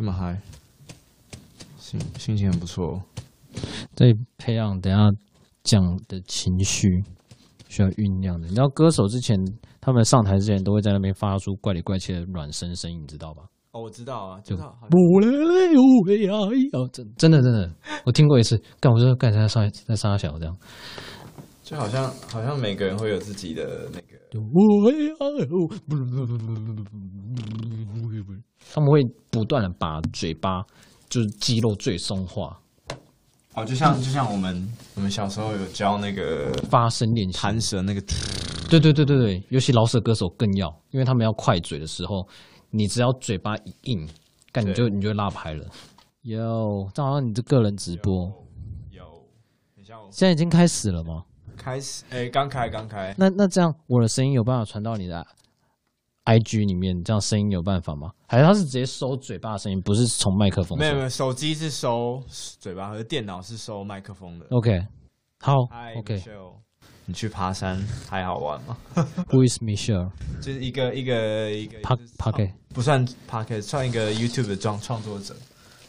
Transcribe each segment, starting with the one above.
这么嗨，心心情很不错。在培养，等下讲的情绪需要酝酿的。你知道歌手之前他们上台之前都会在那边发出怪里怪气的软声声音，你知道吧？哦，我知道啊，就呜呜啊呀，真真的真的，我听过一次。干，我说干啥？在在沙小这样。就好像，好像每个人会有自己的那个，他们会不断的把嘴巴就是肌肉最松化。哦，就像就像我们我们小时候有教那个发声练习弹舌那个。对对对对对，尤其老舍歌手更要，因为他们要快嘴的时候，你只要嘴巴一硬，感你就你就拉拍了。有，正好你这个人直播，有，现在已经开始了吗？开始，诶，刚开，刚开。那那这样，我的声音有办法传到你的 I G 里面？这样声音有办法吗？还是他是直接收嘴巴的声音，不是从麦克风？没有没有，手机是收嘴巴，和电脑是收麦克风的。OK，好。Hi OK。你去爬山还好玩吗？Who is Michelle？就是一个一个一个，Park Park，不算 Park，算一个 YouTube 的创创作者。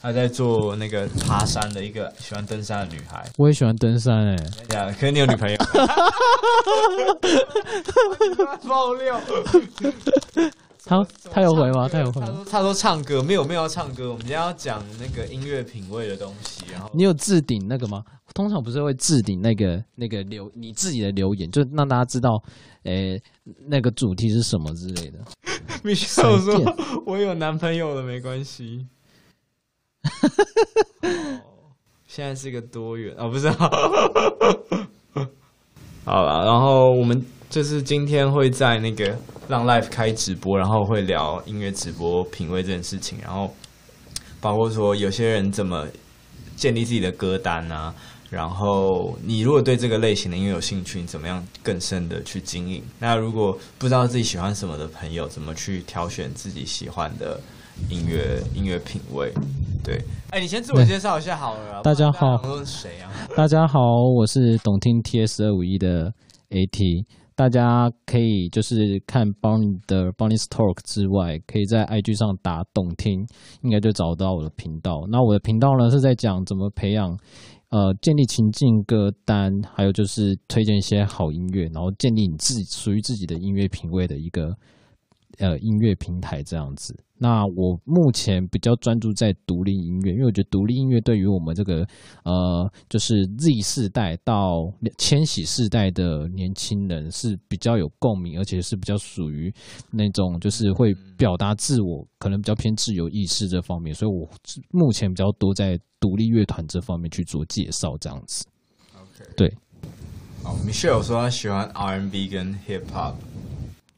他在做那个爬山的一个喜欢登山的女孩，我也喜欢登山哎。呀，可是你有女朋友。爆料。他他有回吗？他有回。吗？他说唱歌没有没有唱歌，我们今天要讲那个音乐品味的东西。然后你有置顶那个吗？通常不是会置顶那个那个留你自己的留言，就让大家知道，诶，那个主题是什么之类的。必 i c h 说：“我有男朋友了，没关系。”哈哈哈，现在是一个多元哦，不是，好了，然后我们就是今天会在那个让 Life 开直播，然后会聊音乐直播品味这件事情，然后包括说有些人怎么建立自己的歌单啊，然后你如果对这个类型的音乐有兴趣，你怎么样更深的去经营？那如果不知道自己喜欢什么的朋友，怎么去挑选自己喜欢的？音乐音乐品味，对。哎，你先自我介绍一下好了。大家好，我是谁啊？大家好，我是懂听 TS 二五一的 AT。大家可以就是看 Bonnie 的 Bonnie's Talk 之外，可以在 IG 上打懂听，应该就找到我的频道。那我的频道呢是在讲怎么培养呃建立情境歌单，还有就是推荐一些好音乐，然后建立你自己属于自己的音乐品味的一个。呃，音乐平台这样子。那我目前比较专注在独立音乐，因为我觉得独立音乐对于我们这个呃，就是 Z 世代到千禧世代的年轻人是比较有共鸣，而且是比较属于那种就是会表达自我，可能比较偏自由意识这方面。所以我目前比较多在独立乐团这方面去做介绍这样子。OK，对。哦，Michelle 说他喜欢 R&B 跟 Hip Hop。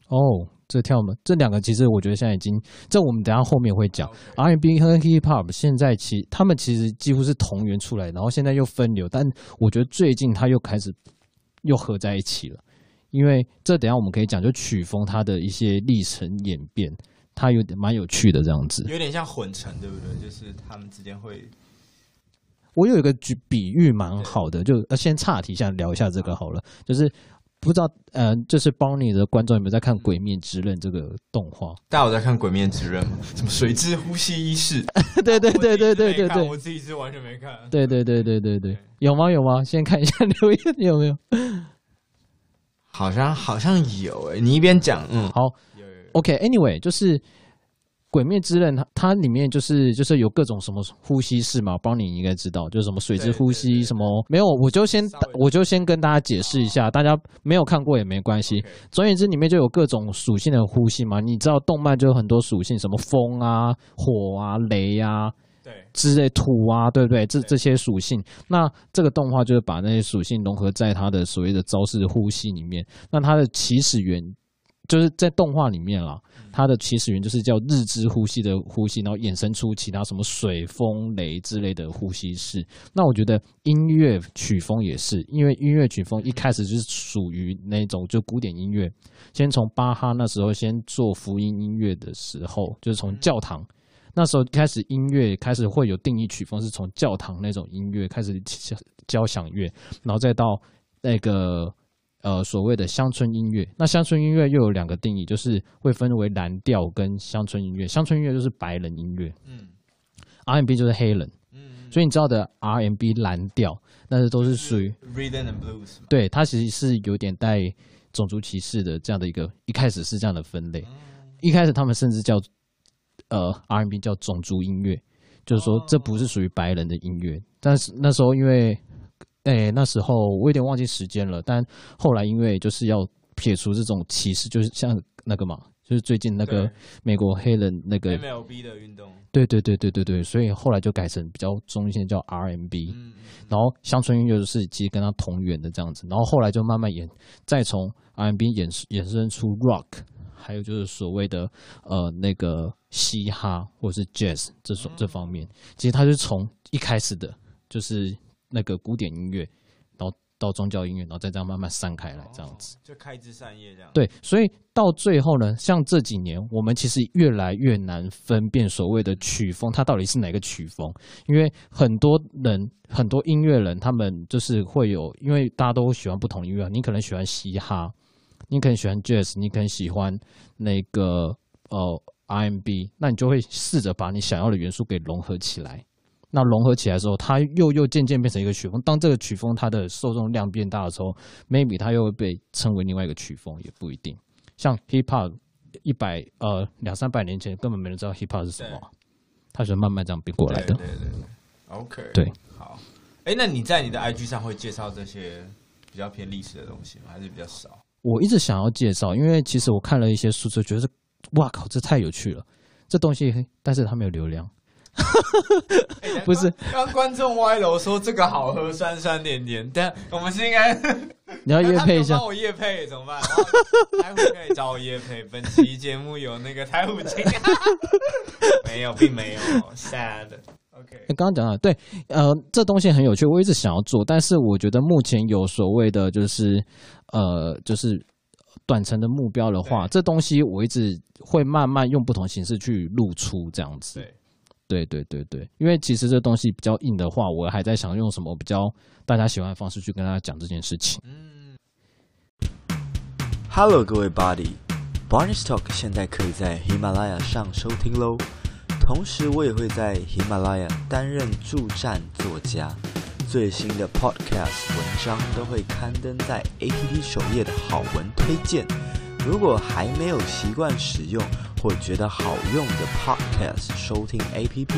哦。这跳门，这两个其实我觉得现在已经，这我们等下后面会讲，R&B 和 Hip Hop 现在其他们其实几乎是同源出来，然后现在又分流，但我觉得最近他又开始又合在一起了，因为这等下我们可以讲就曲风它的一些历程演变，它有点蛮有趣的这样子，有点像混成对不对？就是他们之间会，我有一个比喻蛮好的，就呃先岔题一下聊一下这个好了，就是。不知道，嗯，就是帮你的观众有没有在看《鬼面之刃》这个动画？大家有在看《鬼面之刃》吗？什么水之呼吸一式？对对对对对对对。我自己是完全没看。对对对对对对，有吗？有吗？先看一下留言有没有。好像好像有诶，你一边讲，嗯，好，OK，Anyway，就是。鬼灭之刃，它它里面就是就是有各种什么呼吸式嘛，邦尼你应该知道，就是什么水之呼吸什么没有，我就先我就先跟大家解释一下，大家没有看过也没关系。总而言之，里面就有各种属性的呼吸嘛，你知道动漫就有很多属性，什么风啊、火啊、雷啊，对，之类土啊，对不对？这这些属性，那这个动画就是把那些属性融合在它的所谓的招式呼吸里面，那它的起始源。就是在动画里面啦，它的起始源就是叫日之呼吸的呼吸，然后衍生出其他什么水、风、雷之类的呼吸式。那我觉得音乐曲风也是，因为音乐曲风一开始就是属于那种就古典音乐，先从巴哈那时候先做福音音乐的时候，就是从教堂那时候开始，音乐开始会有定义曲风，是从教堂那种音乐开始交响乐，然后再到那个。呃，所谓的乡村音乐，那乡村音乐又有两个定义，就是会分为蓝调跟乡村音乐。乡村音乐就是白人音乐，嗯，R&B 就是黑人，所以你知道的 R&B 蓝调，那是都是属于 Rhythm and Blues，对，它其实是有点带种族歧视的这样的一个，一开始是这样的分类，一开始他们甚至叫呃 R&B 叫种族音乐，就是说这不是属于白人的音乐，但是那时候因为。哎，那时候我有点忘记时间了，但后来因为就是要撇除这种歧视，就是像那个嘛，就是最近那个美国黑人那个 m L B 的运动，对对对对对对，所以后来就改成比较中性叫 R M B，然后乡村音乐是其实跟他同源的这样子，然后后来就慢慢演，再从 R M B 衍衍生出 Rock，还有就是所谓的呃那个嘻哈或者是 Jazz 这种这方面，其实他是从一开始的就是。那个古典音乐，然后到宗教音乐，然后再这样慢慢散开来，这样子就开枝散叶这样。对，所以到最后呢，像这几年，我们其实越来越难分辨所谓的曲风，它到底是哪个曲风，因为很多人很多音乐人，他们就是会有，因为大家都喜欢不同音乐，你可能喜欢嘻哈，你可能喜欢 jazz，你可能喜欢那个呃 R&B，那你就会试着把你想要的元素给融合起来。那融合起来的时候，它又又渐渐变成一个曲风。当这个曲风它的受众量变大的时候，maybe 它又会被称为另外一个曲风也不一定。像 hip hop，一百呃两三百年前根本没人知道 hip hop 是什么，它是慢慢这样变过来的。对对对，OK。对，好。哎，那你在你的 IG 上会介绍这些比较偏历史的东西吗？还是比较少？我一直想要介绍，因为其实我看了一些书，就觉得哇靠，这太有趣了，这东西，但是它没有流量。不是，刚观众歪楼说这个好喝，酸酸甜甜，但我们是应该你要叶配一下，我叶配怎么办？台虎可以找我叶配。本期节目有那个台虎钳，没有，并没有。Sad。OK，刚刚讲了，对，呃，这东西很有趣，我一直想要做，但是我觉得目前有所谓的，就是呃，就是短程的目标的话，这东西我一直会慢慢用不同形式去露出，这样子。对对对对，因为其实这东西比较硬的话，我还在想用什么比较大家喜欢的方式去跟大家讲这件事情。嗯，Hello，各位 Body，Barney Talk 现在可以在喜马拉雅上收听喽。同时，我也会在喜马拉雅担任助战作家，最新的 Podcast 文章都会刊登在 APP 首页的好文推荐。如果还没有习惯使用，或觉得好用的 Podcast 收听 APP，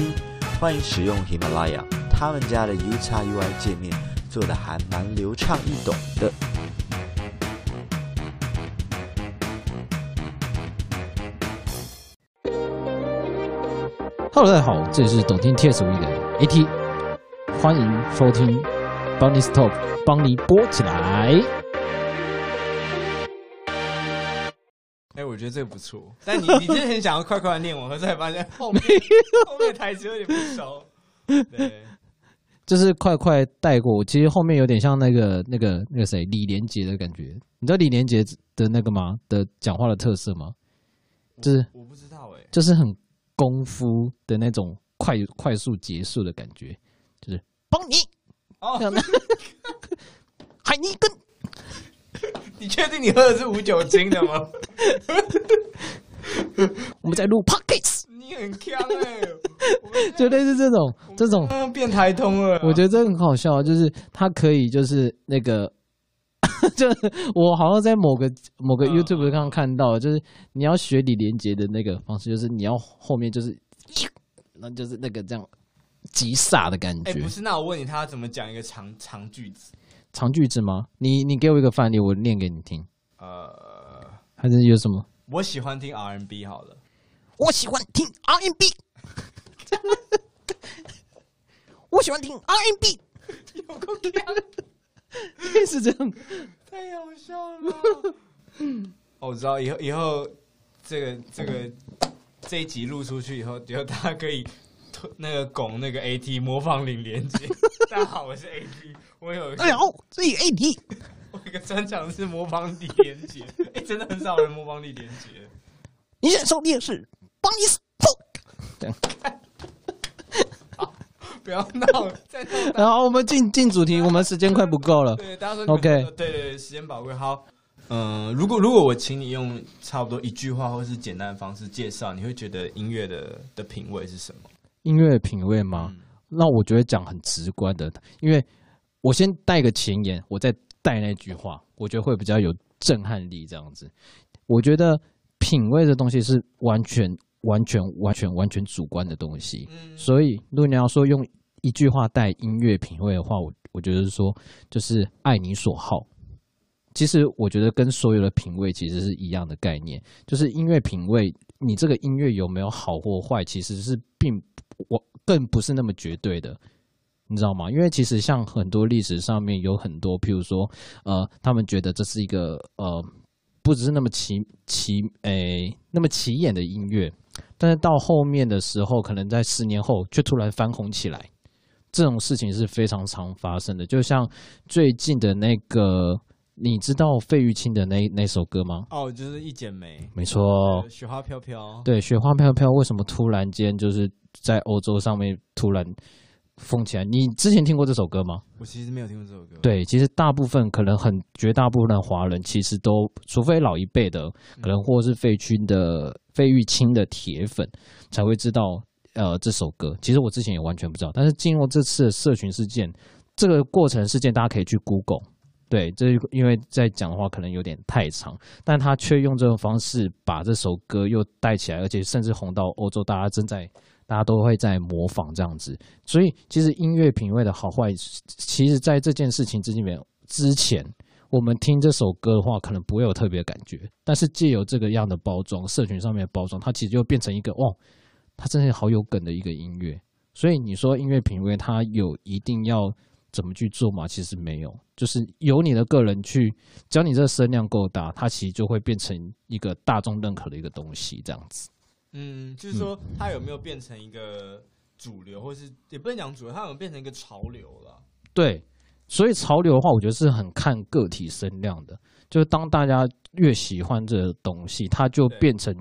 欢迎使用喜马拉雅，他们家的 UI x u 界面做的还蛮流畅易懂的。Hello，大家好，这里是懂听 TS 五的 AT，欢迎收听，帮你 stop，帮你播起来。我觉得这个不错，但你你真的很想要快快的念完，然才发现 后面后面台词有点不熟。对，就是快快带过。其实后面有点像那个那个那个谁李连杰的感觉，你知道李连杰的那个吗？的讲话的特色吗？就是我不知道哎，就是很功夫的那种快快速结束的感觉，就是帮你哦，海尼根。你确定你喝的是无酒精的吗？我们在录 pockets，你很强哎，就类似这种这种变台通了。我觉得这很好笑，就是他可以就是那个，就我好像在某个某个 YouTube 上看到，就是你要学李连杰的那个方式，就是你要后面就是，那就是那个这样急煞的感觉。哎，不是，那我问你，他怎么讲一个长长句子？长句子吗？你你给我一个范例，我念给你听。呃，还是有什么？我喜欢听 RMB 好了，我喜欢听 RMB，我喜欢听 RMB，也是这样，太好笑了。哦，我知道，以后以后这个这个这一集录出去以后，以后大家可以推那个拱那个 AT 模仿领连接。大家好，我是 AT。我有哎呦，自己哎你，我一个专长是模仿李连杰，哎真的很少人模仿李连杰。你想受电视，帮你死，不，不要闹了。然后我们进进主题，我们时间快不够了。对，大家说 OK。对，时间宝贵。好，嗯，如果如果我请你用差不多一句话或是简单的方式介绍，你会觉得音乐的的品味是什么？音乐品味吗？那我觉得讲很直观的，因为。我先带个前言，我再带那句话，我觉得会比较有震撼力。这样子，我觉得品味的东西是完全、完全、完全、完全主观的东西。所以，如果你要说用一句话带音乐品味的话，我我觉得说就是“爱你所好”。其实，我觉得跟所有的品味其实是一样的概念，就是音乐品味。你这个音乐有没有好或坏，其实是并我更不是那么绝对的。你知道吗？因为其实像很多历史上面有很多，譬如说，呃，他们觉得这是一个呃，不只是那么奇奇诶，那么起眼的音乐，但是到后面的时候，可能在十年后却突然翻红起来，这种事情是非常常发生的。就像最近的那个，你知道费玉清的那那首歌吗？哦，就是《一剪梅》。没错。雪花飘飘。对，雪花飘飘，为什么突然间就是在欧洲上面突然？红起来，你之前听过这首歌吗？我其实没有听过这首歌。对，其实大部分可能很绝大部分的华人其实都，除非老一辈的，可能或是费玉清的费玉清的铁粉才会知道。呃，这首歌其实我之前也完全不知道。但是进入这次社群事件，这个过程事件，大家可以去 Google。对，这因为在讲的话可能有点太长，但他却用这种方式把这首歌又带起来，而且甚至红到欧洲，大家正在。大家都会在模仿这样子，所以其实音乐品味的好坏，其实在这件事情之里面之前，我们听这首歌的话，可能不会有特别感觉。但是借由这个样的包装，社群上面的包装，它其实就变成一个哦，它真的好有梗的一个音乐。所以你说音乐品味，它有一定要怎么去做吗？其实没有，就是有你的个人去，只要你这个声量够大，它其实就会变成一个大众认可的一个东西，这样子。嗯，就是说它有没有变成一个主流，或是也不能讲主流，它有没有变成一个潮流了？对，所以潮流的话，我觉得是很看个体声量的。就是当大家越喜欢这个东西，它就变成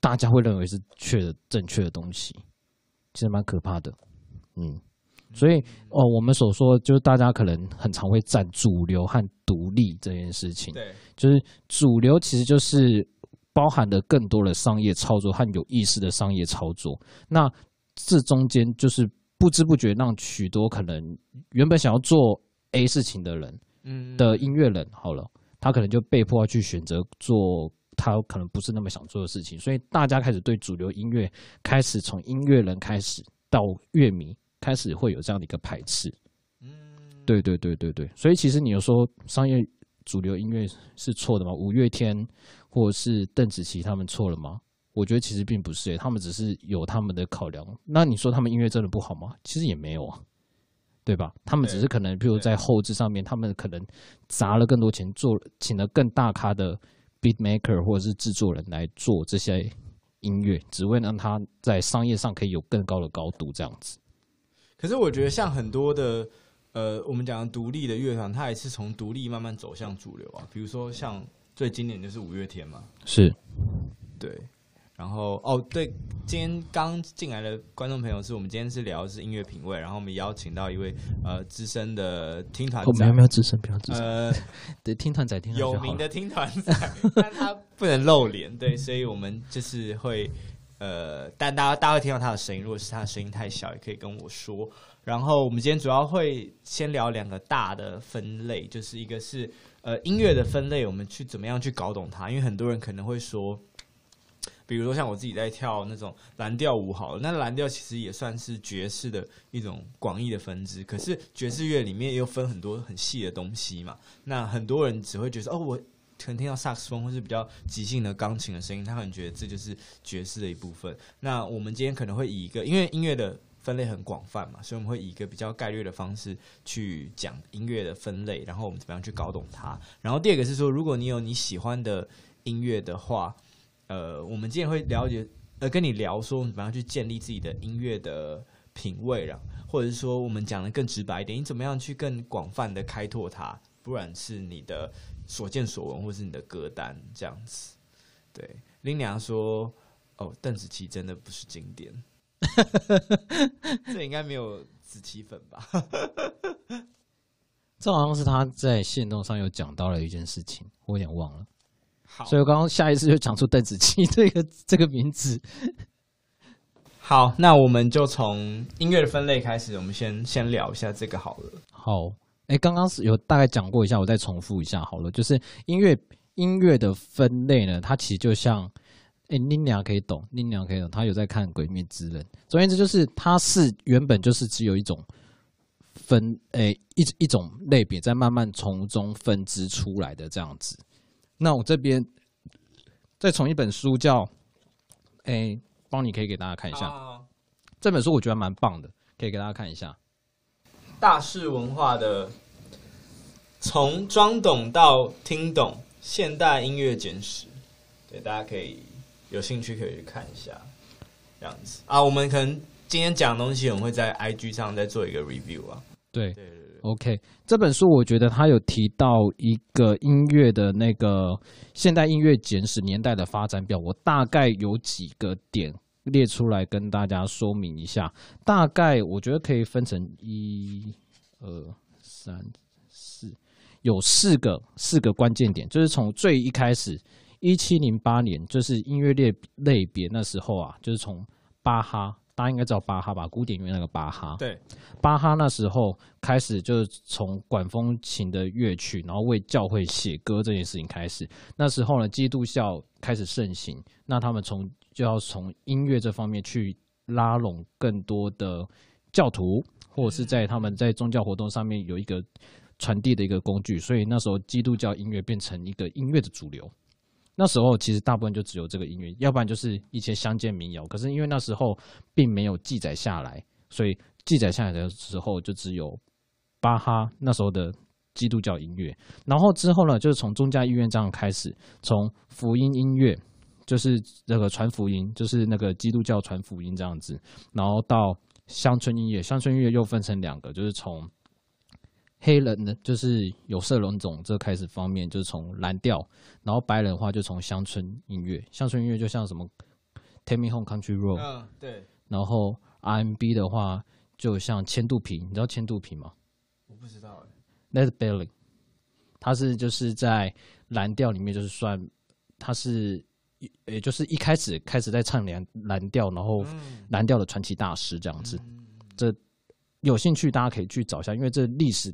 大家会认为是确的正确的东西，其实蛮可怕的。嗯，所以哦，我们所说就是大家可能很常会站主流和独立这件事情，对，就是主流其实就是。包含了更多的商业操作和有意思的商业操作，那这中间就是不知不觉让许多可能原本想要做 A 事情的人，嗯，的音乐人好了，他可能就被迫要去选择做他可能不是那么想做的事情，所以大家开始对主流音乐，开始从音乐人开始到乐迷，开始会有这样的一个排斥，嗯，对对对对对，所以其实你有说商业。主流音乐是错的吗？五月天或者是邓紫棋他们错了吗？我觉得其实并不是，他们只是有他们的考量。那你说他们音乐真的不好吗？其实也没有啊，对吧？他们只是可能，比如在后置上面，他们可能砸了更多钱，做请了更大咖的 beat maker 或者是制作人来做这些音乐，只为让他在商业上可以有更高的高度这样子。可是我觉得像很多的。呃，我们讲独立的乐团，它也是从独立慢慢走向主流啊。比如说，像最经典就是五月天嘛，是，对。然后哦，对，今天刚进来的观众朋友，是我们今天是聊的是音乐品味，然后我们邀请到一位呃资深的听团，我们有没有资深，不要资深？呃，对，听团仔，听有名的听团仔，但他不能露脸，对，所以我们就是会呃，但大家大家会听到他的声音。如果是他的声音太小，也可以跟我说。然后我们今天主要会先聊两个大的分类，就是一个是呃音乐的分类，我们去怎么样去搞懂它？因为很多人可能会说，比如说像我自己在跳那种蓝调舞，好，了，那蓝调其实也算是爵士的一种广义的分支。可是爵士乐里面又分很多很细的东西嘛。那很多人只会觉得哦，我可能听到萨克斯风或是比较即兴的钢琴的声音，他可能觉得这就是爵士的一部分。那我们今天可能会以一个因为音乐的。分类很广泛嘛，所以我们会以一个比较概率的方式去讲音乐的分类，然后我们怎么样去搞懂它。然后第二个是说，如果你有你喜欢的音乐的话，呃，我们今天会了解，呃，跟你聊说怎么样去建立自己的音乐的品味了，或者是说我们讲的更直白一点，你怎么样去更广泛的开拓它，不然是你的所见所闻，或是你的歌单这样子。对，林娘说，哦，邓紫棋真的不是经典。这应该没有紫棋粉吧？这好像是他在线动上有讲到了一件事情，我有点忘了。好，所以我刚刚下意识就讲出邓紫棋 这个这个名字。好，那我们就从音乐的分类开始，我们先先聊一下这个好了。好，哎，刚刚是有大概讲过一下，我再重复一下好了。就是音乐音乐的分类呢，它其实就像。哎，你娘可以懂，你娘可以懂。他有在看《鬼灭之刃》，总而言之，就是他是原本就是只有一种分，哎一一种类别在慢慢从中分支出来的这样子。那我这边再从一本书叫哎，帮你可以给大家看一下这本书，我觉得蛮棒的，可以给大家看一下。大是文化的从装懂到听懂现代音乐简史，对，大家可以。有兴趣可以去看一下，这样子啊。我们可能今天讲的东西，我们会在 IG 上再做一个 review 啊。对对对，OK。这本书我觉得他有提到一个音乐的那个现代音乐简史年代的发展表，我大概有几个点列出来跟大家说明一下。大概我觉得可以分成一、二、三、四，有四个四个关键点，就是从最一开始。一七零八年，就是音乐类类别那时候啊，就是从巴哈，大家应该知道巴哈吧，古典音乐那个巴哈。对，巴哈那时候开始，就是从管风琴的乐曲，然后为教会写歌这件事情开始。那时候呢，基督教开始盛行，那他们从就要从音乐这方面去拉拢更多的教徒，或者是在他们在宗教活动上面有一个传递的一个工具。所以那时候，基督教音乐变成一个音乐的主流。那时候其实大部分就只有这个音乐，要不然就是一些乡间民谣。可是因为那时候并没有记载下来，所以记载下来的时候就只有巴哈那时候的基督教音乐。然后之后呢，就是从宗教音乐这样开始，从福音音乐，就是那个传福音，就是那个基督教传福音这样子，然后到乡村音乐。乡村音乐又分成两个，就是从。黑人呢，就是有色人种这开始方面，就是从蓝调，然后白人的话就从乡村音乐，乡村音乐就像什么《Take Me Home Country Road》。嗯，对。然后 R&B 的话，就像千度平，你知道千度平吗？我不知道。Let's Belly，他是就是在蓝调里面就是算，他是也就是一开始开始在唱两蓝调，然后蓝调的传奇大师这样子。这有兴趣大家可以去找一下，因为这历史。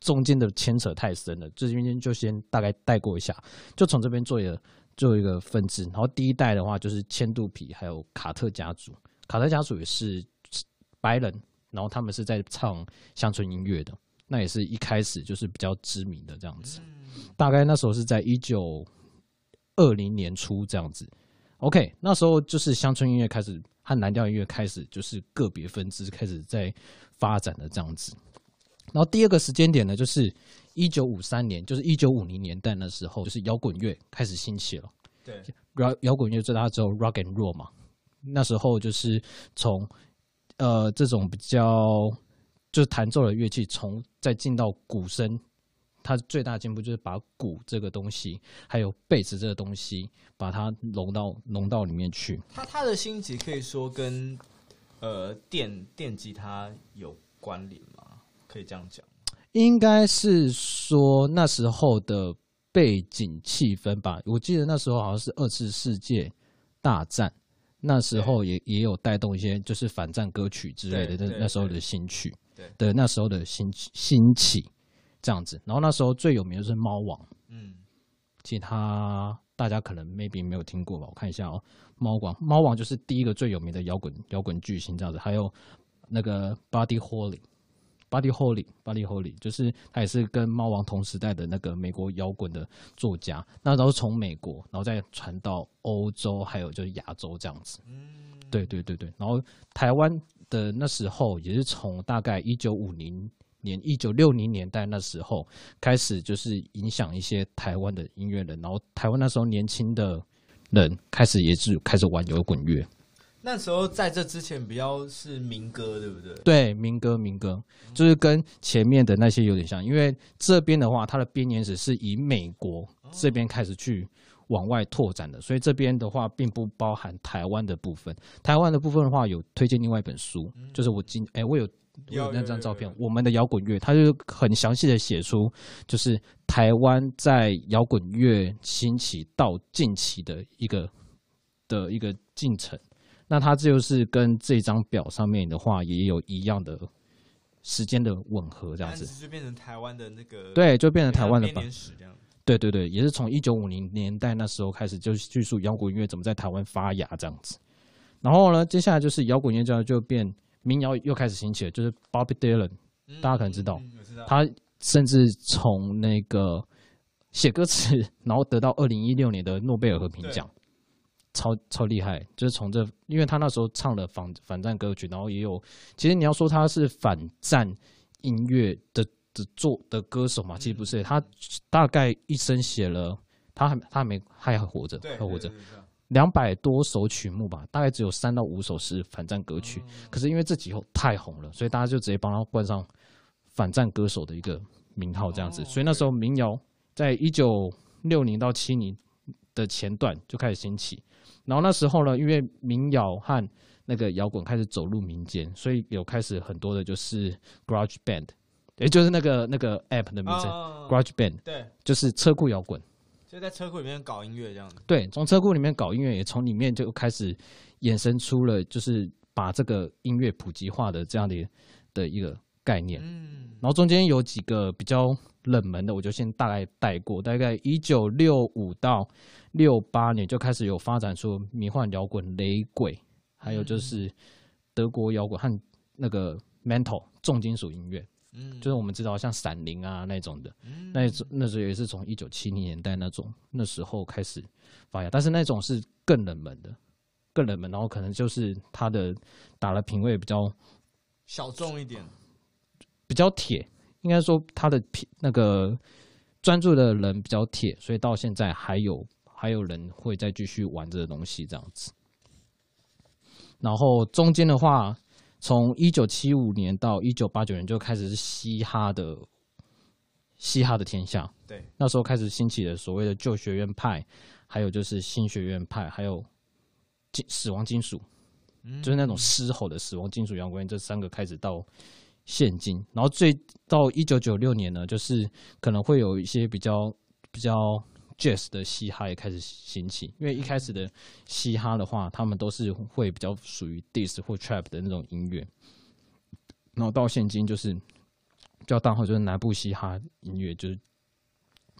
中间的牵扯太深了，这中就先大概带过一下，就从这边做一个做一个分支。然后第一代的话就是千度皮，还有卡特家族。卡特家族也是白人，然后他们是在唱乡村音乐的，那也是一开始就是比较知名的这样子。大概那时候是在一九二零年初这样子。OK，那时候就是乡村音乐开始和蓝调音乐开始就是个别分支开始在发展的这样子。然后第二个时间点呢，就是一九五三年，就是一九五零年代的时候，就是摇滚乐开始兴起了。对，摇摇滚乐最大之后，rock and roll 嘛。那时候就是从呃这种比较就是弹奏的乐器，从再进到鼓声，它最大进步就是把鼓这个东西，还有贝斯这个东西，把它融到融到里面去。它它的兴起可以说跟呃电电吉他有关联吗？可以这样讲，应该是说那时候的背景气氛吧。我记得那时候好像是二次世界大战，那时候也也有带动一些就是反战歌曲之类的。那那时候的新曲，对，那时候的新兴起这样子。然后那时候最有名的是猫王，嗯，其他大家可能 maybe 没有听过吧。我看一下哦，猫王猫王就是第一个最有名的摇滚摇滚巨星这样子。还有那个 Body Holly。Buddy Holly，Buddy Holly，就是他也是跟猫王同时代的那个美国摇滚的作家。那然后从美国，然后再传到欧洲，还有就是亚洲这样子。嗯，对对对对。然后台湾的那时候也是从大概一九五零年、一九六零年代那时候开始，就是影响一些台湾的音乐人。然后台湾那时候年轻的人开始也是开始玩摇滚乐。那时候在这之前比较是民歌，对不对？对，民歌，民歌就是跟前面的那些有点像。因为这边的话，它的编年史是以美国这边开始去往外拓展的，所以这边的话并不包含台湾的部分。台湾的部分的话，有推荐另外一本书，就是我今哎，我有有那张照片，《我们的摇滚乐》，它就很详细的写出就是台湾在摇滚乐兴起到近期的一个的一个进程。那它就是跟这张表上面的话也有一样的时间的吻合，这样子就变成台湾的那个对，就变成台湾的历史对对对，也是从一九五零年代那时候开始，就叙述摇滚音乐怎么在台湾发芽这样子。然后呢，接下来就是摇滚音乐就变民谣又开始兴起了，就是 Bob Dylan，大家可能知道，他甚至从那个写歌词，然后得到二零一六年的诺贝尔和平奖。超超厉害，就是从这，因为他那时候唱了反反战歌曲，然后也有，其实你要说他是反战音乐的的作的歌手嘛，其实不是，他大概一生写了，他还他还没他还活着，还活着，两百多首曲目吧，大概只有三到五首是反战歌曲，可是因为这几首太红了，所以大家就直接帮他冠上反战歌手的一个名号，这样子，所以那时候民谣在一九六零到七零的前段就开始兴起。然后那时候呢，因为民谣和那个摇滚开始走入民间，所以有开始很多的就是 garage band，也就是那个那个 app 的名称 garage band，对，就是车库摇滚，就在车库里面搞音乐这样子。对，从车库里面搞音乐，也从里面就开始衍生出了，就是把这个音乐普及化的这样的的一个。概念，嗯，然后中间有几个比较冷门的，我就先大概带过。大概一九六五到六八年就开始有发展出迷幻摇滚、雷鬼，还有就是德国摇滚和那个 Metal 重金属音乐，嗯，就是我们知道像闪灵啊那种的，那那时候也是从一九七零年代那种那时候开始发芽，但是那种是更冷门的，更冷门，然后可能就是它的打的品味比较小众一点。比较铁，应该说他的那个专注的人比较铁，所以到现在还有还有人会再继续玩这东西这样子。然后中间的话，从一九七五年到一九八九年就开始是嘻哈的嘻哈的天下。对，那时候开始兴起的所谓的旧学院派，还有就是新学院派，还有金死亡金属，嗯，就是那种嘶吼的死亡金属摇滚这三个开始到。现今，然后最到一九九六年呢，就是可能会有一些比较比较 jazz 的嘻哈也开始兴起。因为一开始的嘻哈的话，他们都是会比较属于 dis s 或 trap 的那种音乐。然后到现今就是叫大号就是南部嘻哈音乐，就是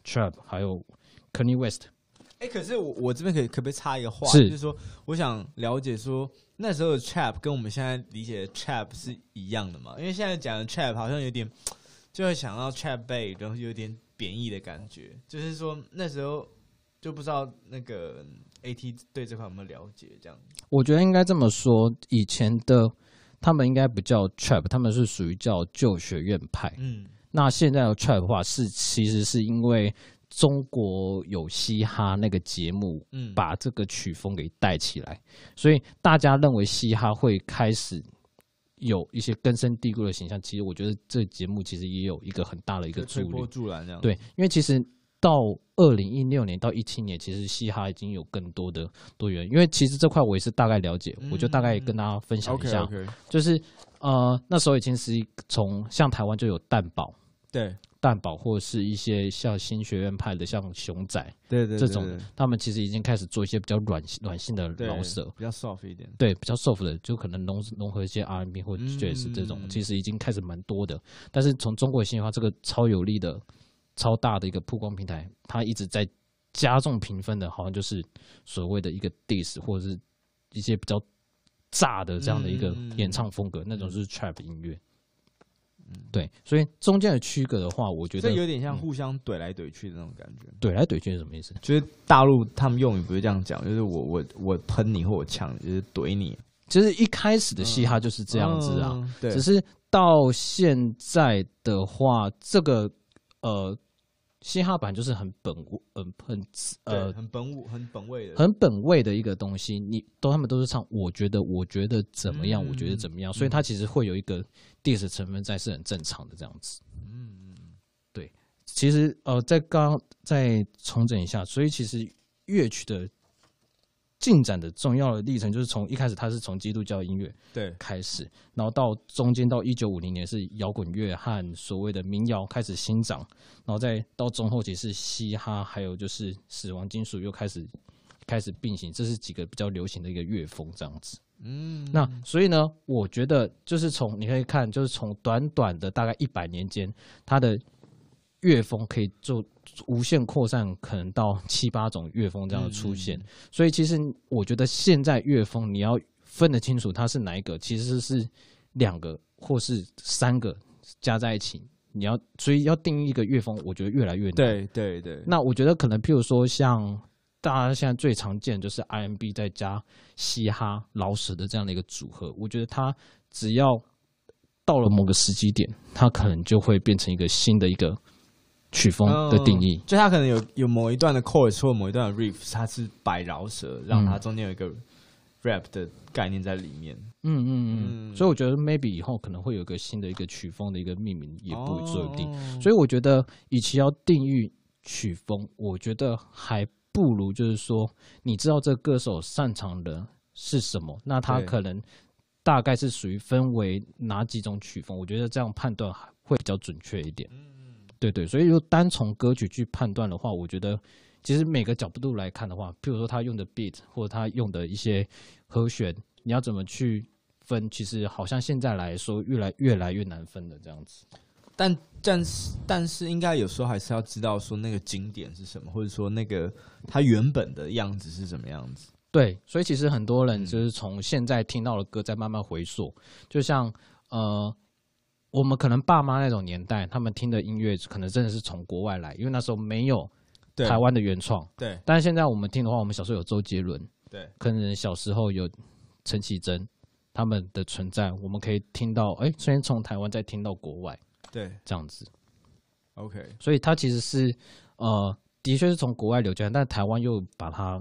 trap 还有 Kanye West。哎，可是我我这边可以可不可以插一个话，就是说，我想了解说，那时候的 trap 跟我们现在理解的 trap 是一样的嘛？因为现在讲的 trap 好像有点，就会想到 trap b a y 然后有点贬义的感觉。就是说那时候就不知道那个 AT 对这块有没有了解？这样，我觉得应该这么说，以前的他们应该不叫 trap，他们是属于叫旧学院派。嗯，那现在的 trap 话是其实是因为。中国有嘻哈那个节目，嗯，把这个曲风给带起来，所以大家认为嘻哈会开始有一些根深蒂固的形象。其实我觉得这节目其实也有一个很大的一个助澜，这样对。因为其实到二零一六年到一七年，其实嘻哈已经有更多的多元。因为其实这块我也是大概了解，我就大概跟大家分享一下，就是呃，那时候已经是从像台湾就有蛋堡，对。蛋堡或是一些像新学院派的，像熊仔，对对，这种他们其实已经开始做一些比较软软性的饶舌，比较 soft 一点，对，比较 soft 的，就可能融融合一些 R&B 或者爵士这种，其实已经开始蛮多的。但是从中国新的话，这个超有力的、超大的一个曝光平台，它一直在加重评分的，好像就是所谓的一个 dis 或者是一些比较炸的这样的一个演唱风格，那种是 trap 音乐。对，所以中间的区隔的话，我觉得有点像互相怼来怼去的那种感觉。怼来怼去是什么意思？就是大陆他们用语不是这样讲，就是我我我喷你，或我抢，就是怼你。其实一开始的嘻哈就是这样子啊，只是到现在的话，这个呃。嘻哈版就是很本，嗯，很呃，很本物、很本位的，很本位的一个东西。你都他们都是唱，我觉得，我觉得怎么样，我觉得怎么样，所以它其实会有一个 diss 成分在是很正常的这样子。嗯嗯嗯，对，其实呃，在刚再重整一下，所以其实乐曲的。进展的重要的历程就是从一开始，它是从基督教音乐对开始，然后到中间到一九五零年是摇滚乐和所谓的民谣开始兴长，然后再到中后期是嘻哈，还有就是死亡金属又开始开始并行，这是几个比较流行的一个乐风这样子。嗯，那所以呢，我觉得就是从你可以看，就是从短短的大概一百年间，它的乐风可以做。无限扩散，可能到七八种乐风这样的出现，所以其实我觉得现在乐风你要分得清楚它是哪一个，其实是两个或是三个加在一起，你要所以要定义一个乐风，我觉得越来越难。对对对。那我觉得可能譬如说像大家现在最常见就是 RMB 再加嘻哈、老舍的这样的一个组合，我觉得它只要到了某个时机点，它可能就会变成一个新的一个。曲风的定义，就他可能有有某一段的 c h o r u s 或某一段的 riff，它是摆饶舌，让它中间有一个 rap 的概念在里面。嗯嗯嗯。所以我觉得 maybe 以后可能会有一个新的一个曲风的一个命名，也不一定。所以我觉得，与其要定义曲风，我觉得还不如就是说，你知道这歌手擅长的是什么，那他可能大概是属于分为哪几种曲风，我觉得这样判断会比较准确一点。对对，所以就单从歌曲去判断的话，我觉得其实每个角度来看的话，譬如说他用的 beat 或者他用的一些和弦，你要怎么去分，其实好像现在来说越来越来越难分的这样子。但但是但是，应该有时候还是要知道说那个经典是什么，或者说那个他原本的样子是什么样子。对，所以其实很多人就是从现在听到的歌在慢慢回溯，就像呃。我们可能爸妈那种年代，他们听的音乐可能真的是从国外来，因为那时候没有台湾的原创。对。但是现在我们听的话，我们小时候有周杰伦，对，可能小时候有陈绮贞，他们的存在，我们可以听到，哎，虽然从台湾再听到国外，对，这样子。OK。所以它其实是，呃，的确是从国外流进来，但台湾又把它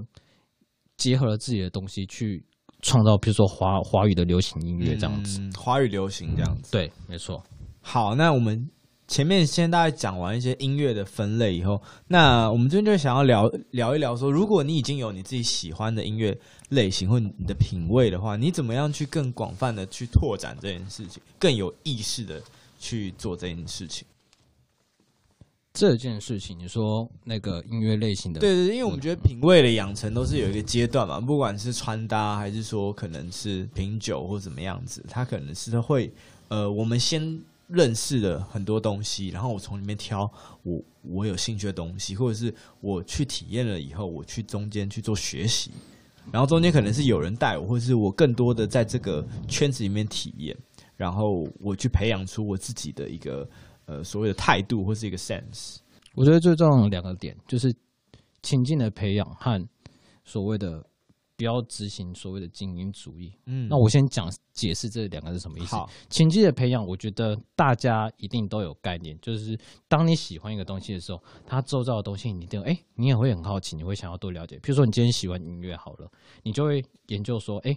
结合了自己的东西去。创造，比如说华华语的流行音乐这样子，华语流行这样子，对，没错。好，那我们前面先大概讲完一些音乐的分类以后，那我们这边就想要聊聊一聊，说如果你已经有你自己喜欢的音乐类型或你的品味的话，你怎么样去更广泛的去拓展这件事情，更有意识的去做这件事情。这件事情，你说那个音乐类型的，对对，因为我们觉得品味的养成都是有一个阶段嘛，不管是穿搭还是说可能是品酒或怎么样子，他可能是他会呃，我们先认识了很多东西，然后我从里面挑我我有兴趣的东西，或者是我去体验了以后，我去中间去做学习，然后中间可能是有人带我，或者是我更多的在这个圈子里面体验，然后我去培养出我自己的一个。呃，所谓的态度或是一个 sense，我觉得最重要的两个点就是情境的培养和所谓的不要执行所谓的精英主义。嗯，那我先讲解释这两个是什么意思。好，情境的培养，我觉得大家一定都有概念，就是当你喜欢一个东西的时候，它周遭的东西，你一定哎，你也会很好奇，你会想要多了解。比如说你今天喜欢音乐好了，你就会研究说，哎，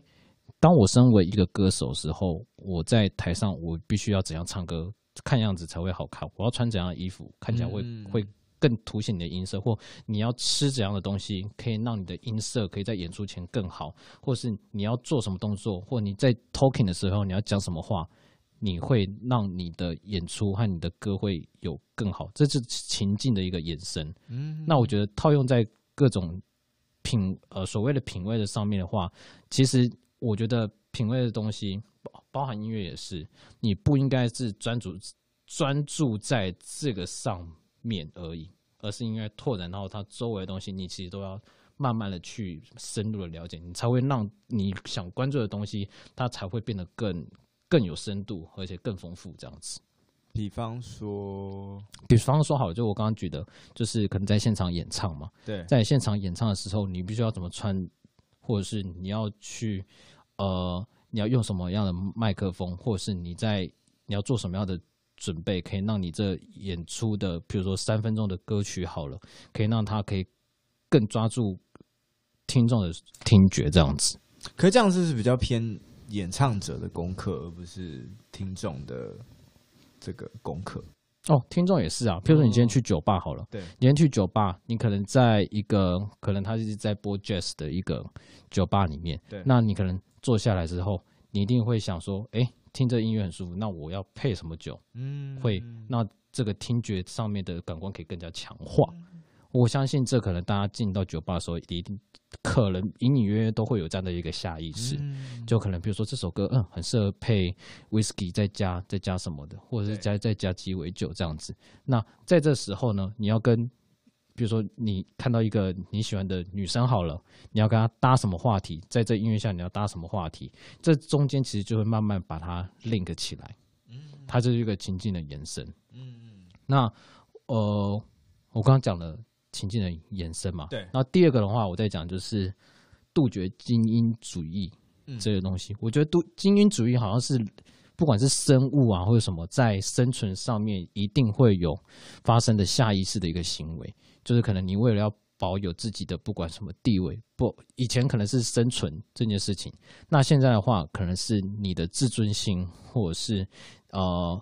当我身为一个歌手时候，我在台上，我必须要怎样唱歌。看样子才会好看。我要穿怎样的衣服，看起来会会更凸显你的音色，或你要吃怎样的东西，可以让你的音色可以在演出前更好，或是你要做什么动作，或你在 talking 的时候你要讲什么话，你会让你的演出和你的歌会有更好。这是情境的一个延伸。嗯，那我觉得套用在各种品呃所谓的品味的上面的话，其实我觉得品味的东西。包含音乐也是，你不应该是专注专注在这个上面而已，而是应该拓展到它周围的东西。你其实都要慢慢的去深入的了解，你才会让你想关注的东西，它才会变得更更有深度，而且更丰富。这样子，比方说，比方说，好，就我刚刚举的，就是可能在现场演唱嘛。对，在现场演唱的时候，你必须要怎么穿，或者是你要去呃。你要用什么样的麦克风，或是你在你要做什么样的准备，可以让你这演出的，比如说三分钟的歌曲好了，可以让他可以更抓住听众的听觉这样子。可是这样子是比较偏演唱者的功课，而不是听众的这个功课哦。听众也是啊，譬如说你今天去酒吧好了，对，你今天去酒吧，你可能在一个可能他是在播 jazz 的一个酒吧里面，对，那你可能。坐下来之后，你一定会想说：“哎，听这音乐很舒服，那我要配什么酒？”嗯，会那这个听觉上面的感官可以更加强化。我相信这可能大家进到酒吧的时候，一定可能隐隐约约都会有这样的一个下意识，就可能比如说这首歌，嗯，很适合配 whisky，再加再加什么的，或者是加再加鸡尾酒这样子。那在这时候呢，你要跟就说你看到一个你喜欢的女生好了，你要跟她搭什么话题？在这音乐下你要搭什么话题？这中间其实就会慢慢把它 link 起来。嗯，它就是一个情境的延伸。嗯那呃，我刚刚讲了情境的延伸嘛。对。那第二个的话，我在讲就是杜绝精英主义这些东西。我觉得杜精英主义好像是。不管是生物啊，或者什么，在生存上面一定会有发生的下意识的一个行为，就是可能你为了要保有自己的不管什么地位，不以前可能是生存这件事情，那现在的话可能是你的自尊心，或者是呃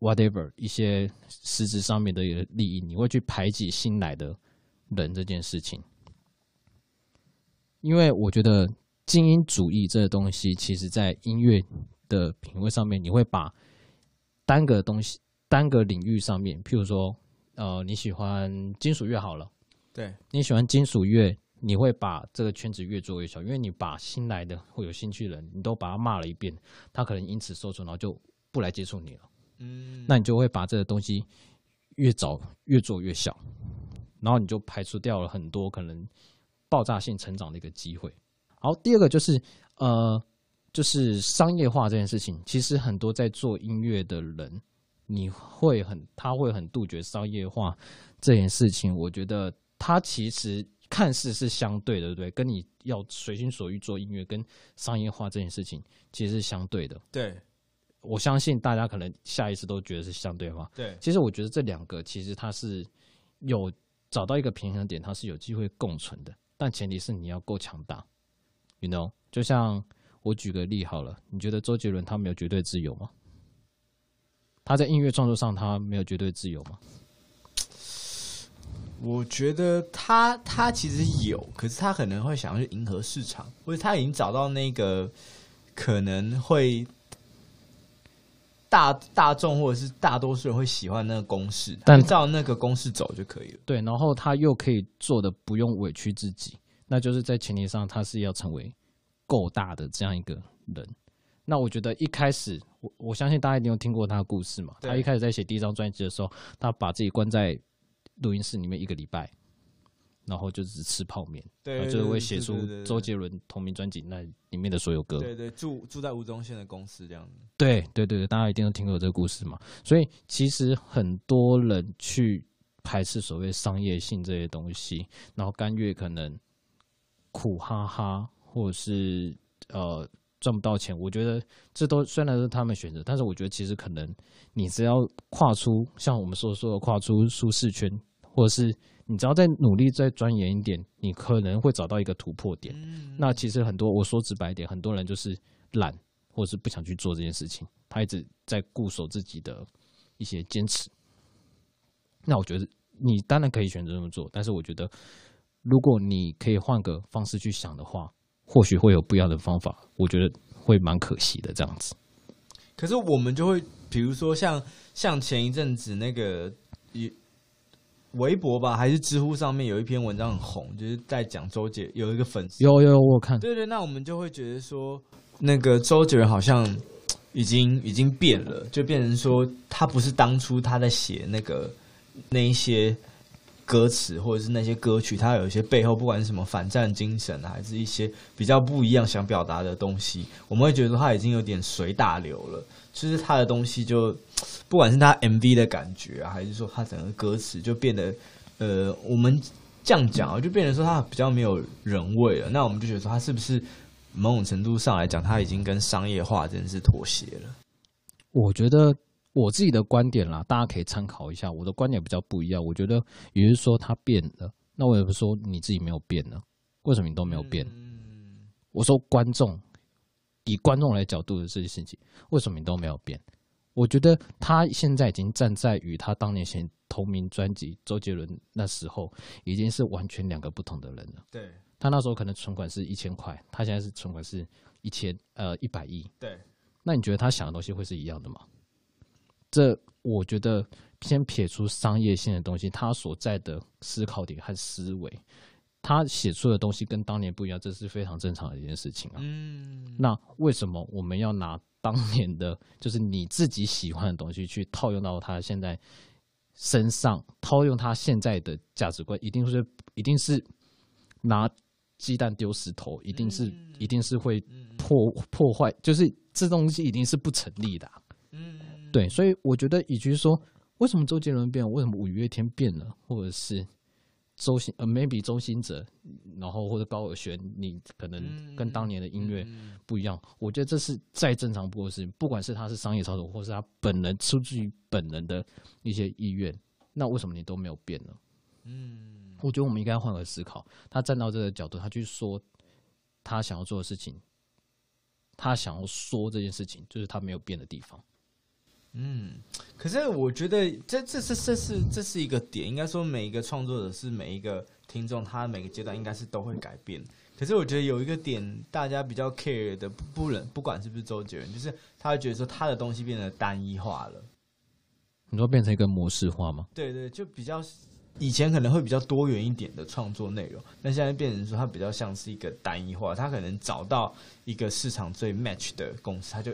whatever 一些实质上面的一个利益，你会去排挤新来的人这件事情。因为我觉得精英主义这个东西，其实在音乐。的品味上面，你会把单个东西、单个领域上面，譬如说，呃，你喜欢金属乐好了，对你喜欢金属乐，你会把这个圈子越做越小，因为你把新来的会有兴趣的人，你都把他骂了一遍，他可能因此受损，然后就不来接触你了。嗯，那你就会把这个东西越早越做越小，然后你就排除掉了很多可能爆炸性成长的一个机会。好，第二个就是呃。就是商业化这件事情，其实很多在做音乐的人，你会很，他会很杜绝商业化这件事情。我觉得他其实看似是相对的，对，跟你要随心所欲做音乐跟商业化这件事情其实是相对的。对，我相信大家可能下意识都觉得是相对化。对，其实我觉得这两个其实它是有找到一个平衡点，它是有机会共存的，但前提是你要够强大。y o u know，就像。我举个例好了，你觉得周杰伦他没有绝对自由吗？他在音乐创作上他没有绝对自由吗？我觉得他他其实有，可是他可能会想要去迎合市场，或者他已经找到那个可能会大大众或者是大多数人会喜欢那个公式，但照那个公式走就可以了。对，然后他又可以做的不用委屈自己，那就是在前提上他是要成为。够大的这样一个人，那我觉得一开始，我我相信大家一定有听过他的故事嘛。他一开始在写第一张专辑的时候，他把自己关在录音室里面一个礼拜，然后就只吃泡面，对，就会写出周杰伦同名专辑那里面的所有歌。对对，住住在吴宗宪的公司这样子。对对对对，大家一定都听过这个故事嘛。所以其实很多人去排斥所谓商业性这些东西，然后甘愿可能苦哈哈。或者是呃赚不到钱，我觉得这都虽然是他们选择，但是我觉得其实可能你只要跨出像我们所说的跨出舒适圈，或者是你只要再努力再钻研一点，你可能会找到一个突破点。那其实很多我说直白点，很多人就是懒，或者是不想去做这件事情，他一直在固守自己的一些坚持。那我觉得你当然可以选择这么做，但是我觉得如果你可以换个方式去想的话，或许会有不一样的方法，我觉得会蛮可惜的这样子。可是我们就会，比如说像像前一阵子那个微博吧，还是知乎上面有一篇文章很红，就是在讲周杰，有一个粉丝，有有有，我看，对对。那我们就会觉得说，那个周杰好像已经已经变了，就变成说他不是当初他在写那个那一些。歌词或者是那些歌曲，它有一些背后，不管是什么反战精神啊，还是一些比较不一样想表达的东西，我们会觉得它已经有点随大流了。就是它的东西，就不管是他 MV 的感觉，啊，还是说他整个歌词，就变得呃，我们这样讲，啊，就变得说他比较没有人味了。那我们就觉得说，他是不是某种程度上来讲，他已经跟商业化真是妥协了？我觉得。我自己的观点啦，大家可以参考一下。我的观点比较不一样。我觉得，比如说他变了，那我也不说你自己没有变呢。为什么你都没有变？我说观众以观众来角度的这些事情，为什么你都没有变？我觉得他现在已经站在与他当年写同名专辑周杰伦那时候，已经是完全两个不同的人了。对他那时候可能存款是一千块，他现在是存款是一千呃一百亿。对，那你觉得他想的东西会是一样的吗？这我觉得，先撇出商业性的东西，他所在的思考点和思维，他写出的东西跟当年不一样，这是非常正常的一件事情啊。嗯，那为什么我们要拿当年的，就是你自己喜欢的东西去套用到他现在身上，套用他现在的价值观，一定是一定是拿鸡蛋丢石头，一定是一定是会破破坏，就是这东西一定是不成立的。嗯。对，所以我觉得，以及说，为什么周杰伦变？为什么五月天变了？或者是周星呃，maybe 周星哲，然后或者高尔学，你可能跟当年的音乐不一样。我觉得这是再正常不过的事情。不管是他是商业操作，或是他本人出自于本人的一些意愿，那为什么你都没有变呢？嗯，我觉得我们应该换个思考。他站到这个角度，他去说他想要做的事情，他想要说这件事情，就是他没有变的地方。嗯，可是我觉得这这这这是这是一个点，应该说每一个创作者是每一个听众，他每个阶段应该是都会改变。可是我觉得有一个点，大家比较 care 的，不能不管是不是周杰伦，就是他会觉得说他的东西变得单一化了，你说变成一个模式化吗？对对，就比较以前可能会比较多元一点的创作内容，那现在变成说他比较像是一个单一化，他可能找到一个市场最 match 的公司，他就。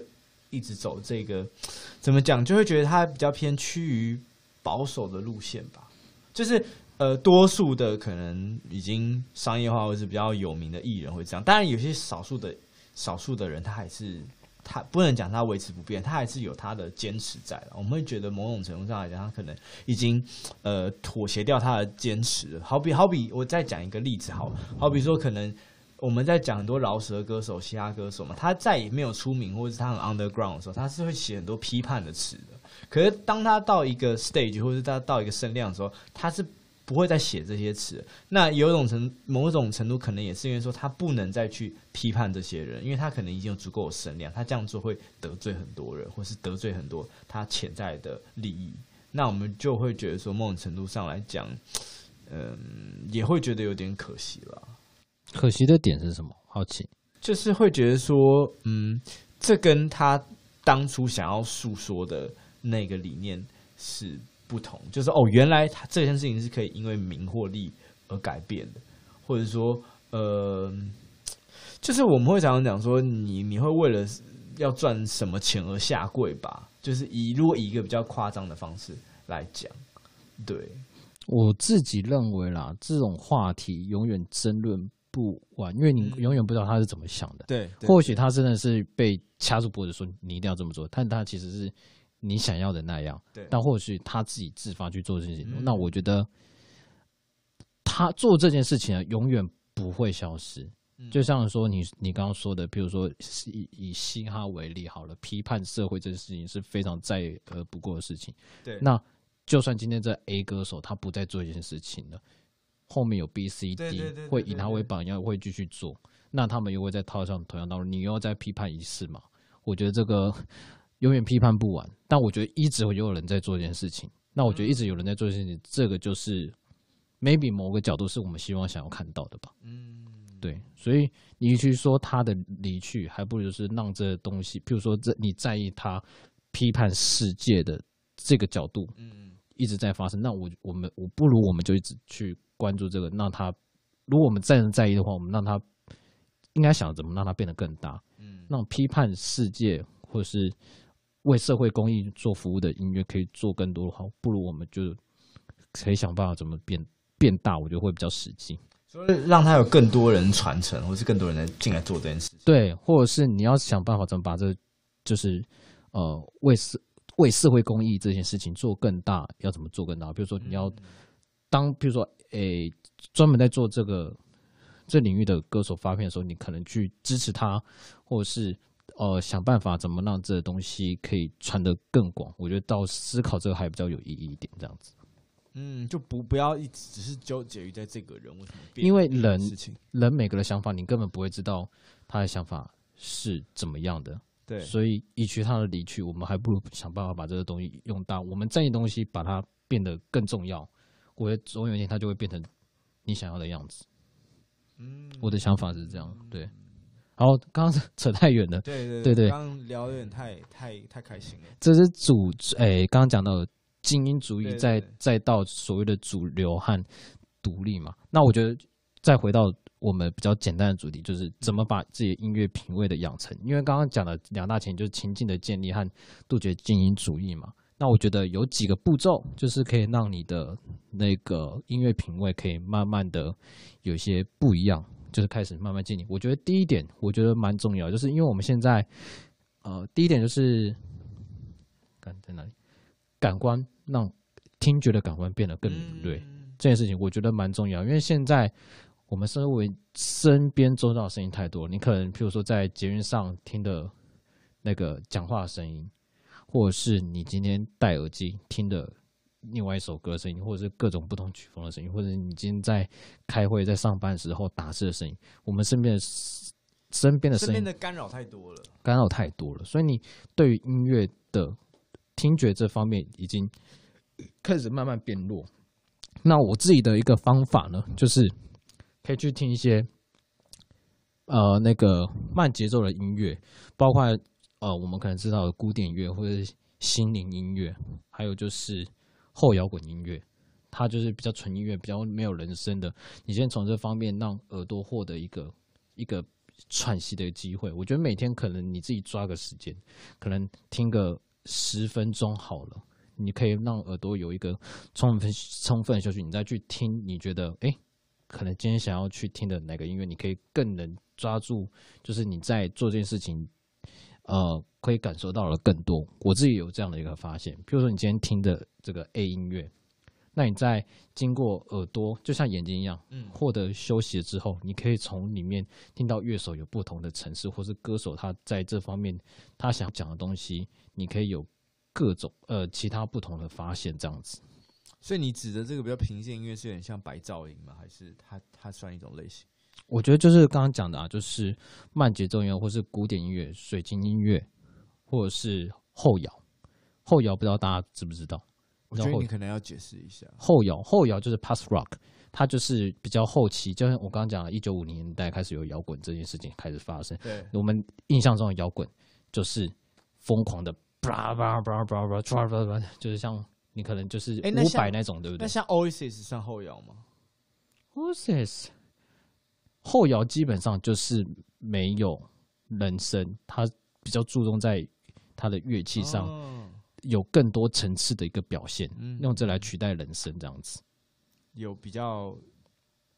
一直走这个，怎么讲，就会觉得他比较偏趋于保守的路线吧。就是呃，多数的可能已经商业化或是比较有名的艺人会这样。当然，有些少数的少数的人，他还是他不能讲他维持不变，他还是有他的坚持在我们会觉得某种程度上来讲，他可能已经呃妥协掉他的坚持。好比好比我再讲一个例子，好好比说可能。我们在讲很多饶舌歌手、嘻哈歌手嘛，他再也没有出名，或者是他很 underground 的时候，他是会写很多批判的词的。可是当他到一个 stage，或者是他到一个声量的时候，他是不会再写这些词。那有种程某种程度，可能也是因为说他不能再去批判这些人，因为他可能已经有足够的声量，他这样做会得罪很多人，或是得罪很多他潜在的利益。那我们就会觉得说，某种程度上来讲，嗯，也会觉得有点可惜了。可惜的点是什么？好奇，就是会觉得说，嗯，这跟他当初想要诉说的那个理念是不同，就是哦，原来他这件事情是可以因为名或利而改变的，或者说，呃，就是我们会常常讲说，你你会为了要赚什么钱而下跪吧？就是以如果以一个比较夸张的方式来讲，对我自己认为啦，这种话题永远争论。不玩，因为你永远不知道他是怎么想的。对，或许他真的是被掐住脖子说你一定要这么做，但他其实是你想要的那样。对，但或许他自己自发去做事情，那我觉得他做这件事情呢，永远不会消失。就像说你你刚刚说的，比如说以以嘻哈为例，好了，批判社会这件事情是非常在而不过的事情。对，那就算今天这 A 歌手他不再做这件事情了。后面有 B、C、D 会以他为榜，样会继续做，那他们又会再套上同样道路，你又再批判一次嘛？我觉得这个 永远批判不完，但我觉得一直有有人在做这件事情，那我觉得一直有人在做这件事情，这个就是 maybe 某个角度是我们希望想要看到的吧？嗯，对，所以你去说他的离去，还不如是让这东西，譬如说这你在意他批判世界的这个角度，嗯，一直在发生，那我我们我不如我们就一直去。关注这个，让他。如果我们再在意的话，我们让他应该想怎么让他变得更大。嗯，让批判世界或者是为社会公益做服务的音乐可以做更多的话，不如我们就可以想办法怎么变变大。我觉得会比较实际。所以让他有更多人传承，或是更多人来进来做这件事。对，或者是你要想办法怎么把这，就是呃，为社为社会公益这件事情做更大，要怎么做更大？比如说你要。当比如说，诶，专门在做这个这领域的歌手发片的时候，你可能去支持他，或者是，呃，想办法怎么让这个东西可以传得更广。我觉得到思考这个还比较有意义一点，这样子。嗯，就不不要一直只是纠结于在这个人为什么，因为人人每个人的想法，你根本不会知道他的想法是怎么样的。对，所以与其他的离去，我们还不如想办法把这个东西用大，我们在意东西把它变得更重要。我总有一天，它就会变成你想要的样子。嗯，我的想法是这样。对，好，刚刚 扯太远了。对对对对。刚聊有点太太太开心了。这是主诶，刚刚讲到精英主义，再再到所谓的主流和独立嘛。那我觉得再回到我们比较简单的主题，就是怎么把自己音乐品味的养成。因为刚刚讲的两大前提，就是情境的建立和杜绝精英主义嘛。那我觉得有几个步骤，就是可以让你的那个音乐品味可以慢慢的有些不一样，就是开始慢慢建立。我觉得第一点我觉得蛮重要，就是因为我们现在，呃，第一点就是感在哪里？感官让听觉的感官变得更敏锐，这件事情我觉得蛮重要，因为现在我们身为身边周遭声音太多你可能譬如说在捷运上听的那个讲话的声音。或者是你今天戴耳机听的另外一首歌声音，或者是各种不同曲风的声音，或者你今天在开会、在上班时候打字的声音，我们身边的、身边的、身边的干扰太多了，干扰太多了。所以你对于音乐的听觉这方面已经开始慢慢变弱。那我自己的一个方法呢，就是可以去听一些呃那个慢节奏的音乐，包括。呃，我们可能知道的古典乐或者心灵音乐，还有就是后摇滚音乐，它就是比较纯音乐，比较没有人声的。你先从这方面让耳朵获得一个一个喘息的机会。我觉得每天可能你自己抓个时间，可能听个十分钟好了，你可以让耳朵有一个充分充分休息，你再去听你觉得哎，可能今天想要去听的那个音乐，你可以更能抓住，就是你在做这件事情。呃，可以感受到了更多。我自己有这样的一个发现，比如说你今天听的这个 A 音乐，那你在经过耳朵，就像眼睛一样，嗯，获得休息了之后，你可以从里面听到乐手有不同的层次，或是歌手他在这方面他想讲的东西，你可以有各种呃其他不同的发现这样子。所以你指的这个比较平静音乐是有点像白噪音吗？还是它它算一种类型？我觉得就是刚刚讲的啊，就是慢节奏音乐，或是古典音乐、水晶音乐，或者是后摇。后摇不知道大家知不知道？我觉得你可能要解释一下。后摇，后摇就是 p a s t Rock，它就是比较后期，就像我刚刚讲，一九五零年代开始有摇滚这件事情开始发生。对。我们印象中的摇滚就是疯狂的，就是像你可能就是五百那种，对不对？那像 Oasis 像后摇吗？Oasis。后摇基本上就是没有人声，它比较注重在它的乐器上，有更多层次的一个表现，用这来取代人声这样子。有比较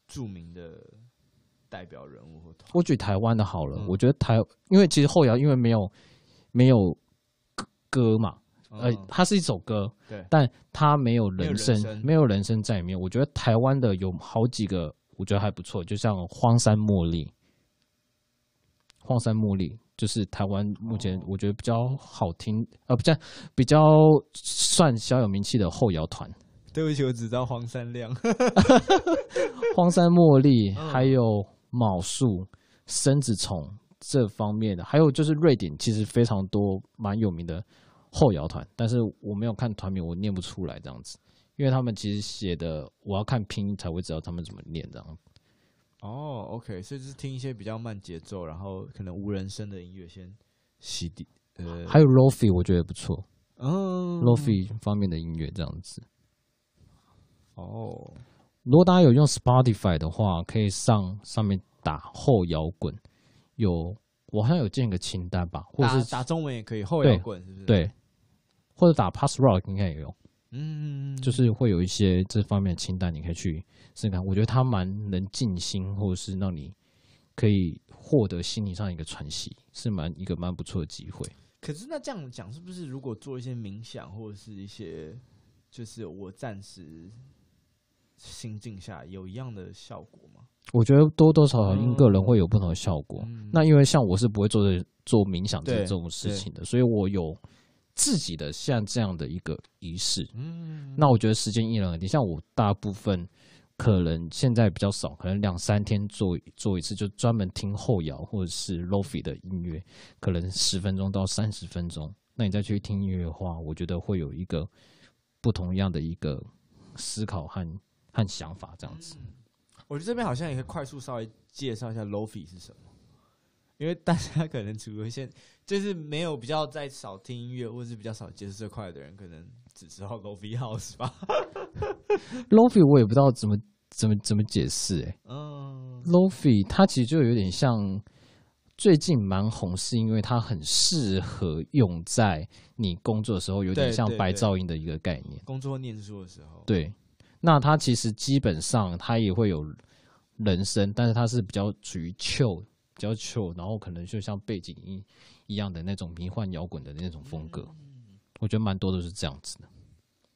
著名的代表人物，我举台湾的好了。我觉得台，因为其实后摇因为没有没有歌嘛，呃，它是一首歌，对，但它没有人声，没有人声在里面。我觉得台湾的有好几个。我觉得还不错，就像荒山茉莉，荒山茉莉就是台湾目前我觉得比较好听啊，比较比较算小有名气的后摇团。对不起，我只知道荒山亮 荒山茉莉，还有卯树、生子虫这方面的，还有就是瑞典其实非常多蛮有名的后摇团，但是我没有看团名，我念不出来这样子。因为他们其实写的，我要看拼音才会知道他们怎么念这样。哦，OK，所以就是听一些比较慢节奏，然后可能无人声的音乐，先洗涤。呃，还有 Rofi 我觉得不错，嗯，Rofi 方面的音乐这样子。哦，如果大家有用 Spotify 的话，可以上上面打后摇滚，有我好像有建一个清单吧，或者是打中文也可以后摇滚，是不是？对，或者打 Pass Rock 应该也有。嗯，就是会有一些这方面的清单，你可以去试看。我觉得他蛮能静心，或者是让你可以获得心理上一个喘息，是蛮一个蛮不错的机会。可是那这样讲，是不是如果做一些冥想，或者是一些就是我暂时心静下，有一样的效果吗？我觉得多多少少因个人会有不同的效果。那因为像我是不会做做冥想这这种事情的，所以我有。自己的像这样的一个仪式，嗯，那我觉得时间一冷而定。像我大部分可能现在比较少，可能两三天做做一次，就专门听后摇或者是 lofi 的音乐，可能十分钟到三十分钟。那你再去听音乐的话，我觉得会有一个不同样的一个思考和和想法。这样子，我觉得这边好像也可以快速稍微介绍一下 lofi 是什么。因为大家可能除了现，就是没有比较在少听音乐或者是比较少接触这块的人，可能只知道 lofi house 吧。lofi 我也不知道怎么怎么怎么解释哎。嗯，lofi 它其实就有点像最近蛮红，是因为它很适合用在你工作的时候，有点像白噪音的一个概念。工作、念书的时候。对，那它其实基本上它也会有人声，但是它是比较属于 chill。比较 c l 然后可能就像背景音一样的那种迷幻摇滚的那种风格，我觉得蛮多都是这样子的。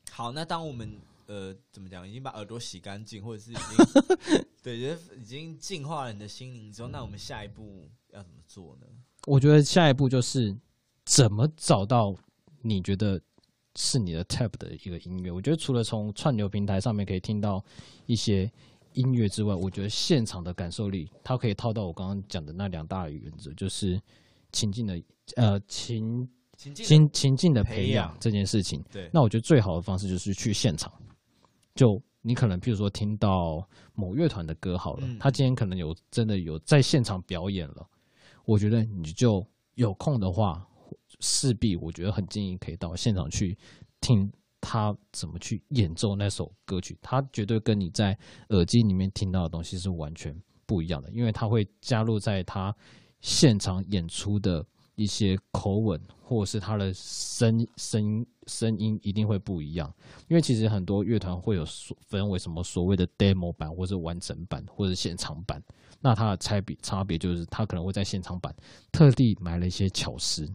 好，那当我们呃怎么讲，已经把耳朵洗干净，或者是已经 对，觉得已经净化了你的心灵之后，那我们下一步要怎么做呢？我觉得下一步就是怎么找到你觉得是你的 tap 的一个音乐。我觉得除了从串流平台上面可以听到一些。音乐之外，我觉得现场的感受力，它可以套到我刚刚讲的那两大原则，就是情境的呃情情情境的培养这件事情。对，那我觉得最好的方式就是去现场。就你可能譬如说听到某乐团的歌好了，他今天可能有真的有在现场表演了，我觉得你就有空的话，势必我觉得很建议可以到现场去听。他怎么去演奏那首歌曲？他绝对跟你在耳机里面听到的东西是完全不一样的，因为他会加入在他现场演出的一些口吻，或者是他的声声声音一定会不一样。因为其实很多乐团会有分为什么所谓的 demo 版，或者是完整版，或者是现场版。那它的差别差别就是，他可能会在现场版特地买了一些巧思，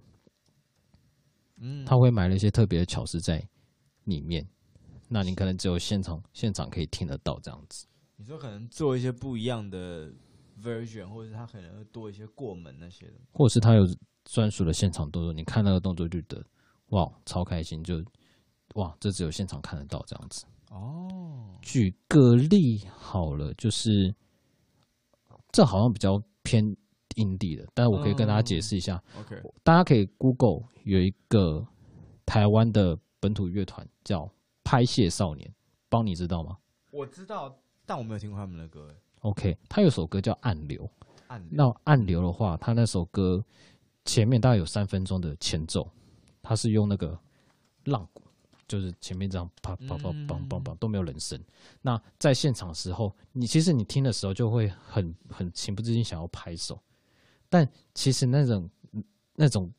嗯，他会买了一些特别的巧思在。里面，那你可能只有现场现场可以听得到这样子。你说可能做一些不一样的 version，或者是他可能会多一些过门那些的，或者是他有专属的现场动作，你看那个动作就觉得哇超开心，就哇这只有现场看得到这样子哦。举个例好了，就是这好像比较偏印地的，但是我可以跟大家解释一下。OK，大家可以 Google 有一个台湾的。本土乐团叫拍戏少年，帮你知道吗？我知道，但我没有听过他们的歌。OK，他有首歌叫《暗流》，那《暗流》的话，他那首歌前面大概有三分钟的前奏，他是用那个浪鼓，就是前面这样啪啪啪啪啪啪都没有人声。那在现场时候，你其实你听的时候就会很很情不自禁想要拍手，但其实那种那种。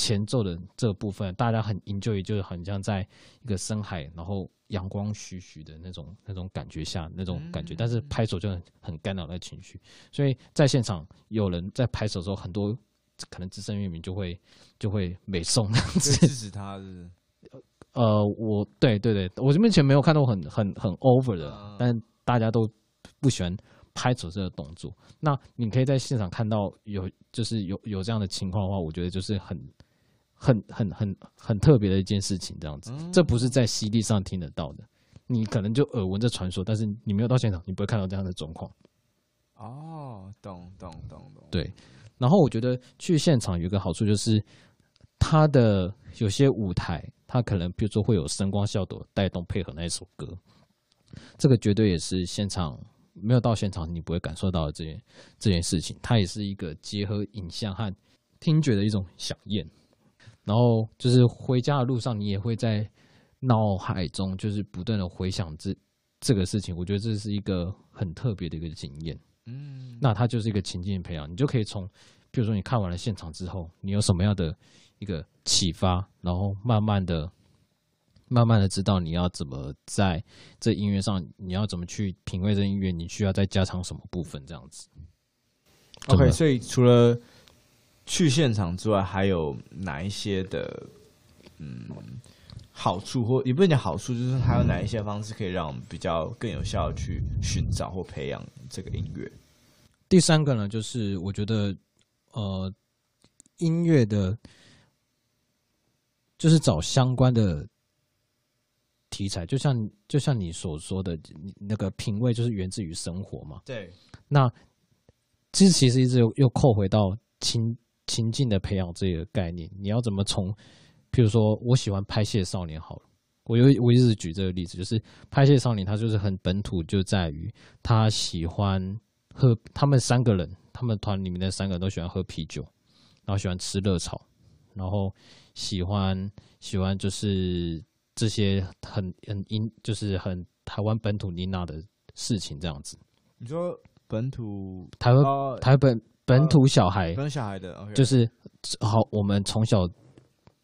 前奏的这部分，大家很 enjoy，就是很像在一个深海，然后阳光徐徐的那种那种感觉下那种感觉。但是拍手就很很干扰的情绪，所以在现场有人在拍手的时候，很多可能资深乐迷就会就会美送。制止他？呃，我对对对，我面前没有看到很很很 over 的，但大家都不喜欢拍手这个动作。那你可以在现场看到有就是有有这样的情况的话，我觉得就是很。很很很很特别的一件事情，这样子，这不是在 CD 上听得到的，你可能就耳闻这传说，但是你没有到现场，你不会看到这样的状况。哦，懂懂懂懂。对，然后我觉得去现场有一个好处就是，他的有些舞台，他可能比如说会有声光效果带动配合那一首歌，这个绝对也是现场没有到现场你不会感受到这件这件事情，它也是一个结合影像和听觉的一种响应。然后就是回家的路上，你也会在脑海中就是不断的回想这这个事情。我觉得这是一个很特别的一个经验。嗯，那它就是一个情境培养，你就可以从，比如说你看完了现场之后，你有什么样的一个启发，然后慢慢的、慢慢的知道你要怎么在这音乐上，你要怎么去品味这音乐，你需要再加长什么部分这样子。OK，所以除了。去现场之外，还有哪一些的嗯好处，或也不是讲好处，就是还有哪一些方式可以让我们比较更有效的去寻找或培养这个音乐。第三个呢，就是我觉得呃音乐的，就是找相关的题材，就像就像你所说的那个品味，就是源自于生活嘛。对，那这其实又又扣回到亲情境的培养这个概念，你要怎么从？譬如说我喜欢拍戏的少年好了，我有我一直举这个例子，就是拍戏少年，他就是很本土，就在于他喜欢喝，他们三个人，他们团里面的三个人都喜欢喝啤酒，然后喜欢吃热炒，然后喜欢喜欢就是这些很很英，就是很台湾本土娜的事情这样子。你说本土，台湾、台本。本土小孩，本土小孩的，就是好。我们从小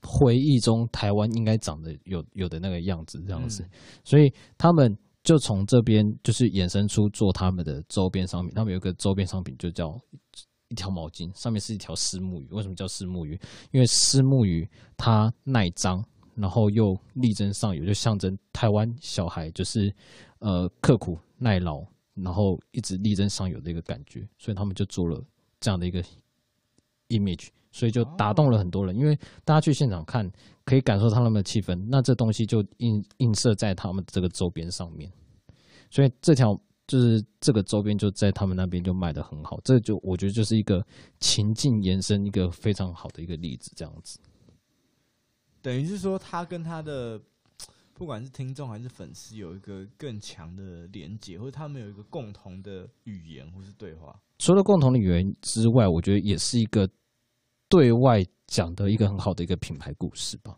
回忆中，台湾应该长得有有的那个样子这样子，所以他们就从这边就是衍生出做他们的周边商品。他们有一个周边商品就叫一条毛巾，上面是一条丝木鱼。为什么叫丝木鱼？因为丝木鱼它耐脏，然后又力争上游，就象征台湾小孩就是呃刻苦耐劳，然后一直力争上游的一个感觉。所以他们就做了。这样的一个 image，所以就打动了很多人，因为大家去现场看，可以感受他们的气氛，那这东西就映映射在他们这个周边上面，所以这条就是这个周边就在他们那边就卖的很好，这就我觉得就是一个情境延伸，一个非常好的一个例子，这样子，等于是说他跟他的。不管是听众还是粉丝，有一个更强的连接，或者他们有一个共同的语言，或是对话。除了共同的语言之外，我觉得也是一个对外讲的一个很好的一个品牌故事吧。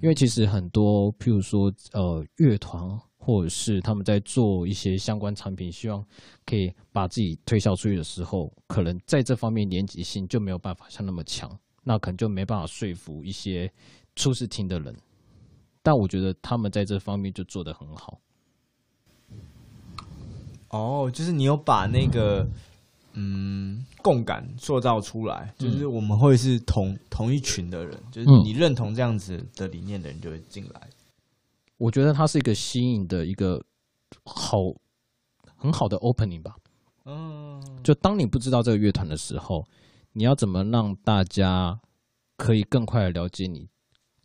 因为其实很多，譬如说，呃，乐团或者是他们在做一些相关产品，希望可以把自己推销出去的时候，可能在这方面连接性就没有办法像那么强，那可能就没办法说服一些初次听的人。但我觉得他们在这方面就做得很好。哦，就是你有把那个嗯共感塑造出来，就是我们会是同同一群的人，就是你认同这样子的理念的人就会进来。我觉得它是一个吸引的一个好很好的 opening 吧。嗯，就当你不知道这个乐团的时候，你要怎么让大家可以更快的了解你？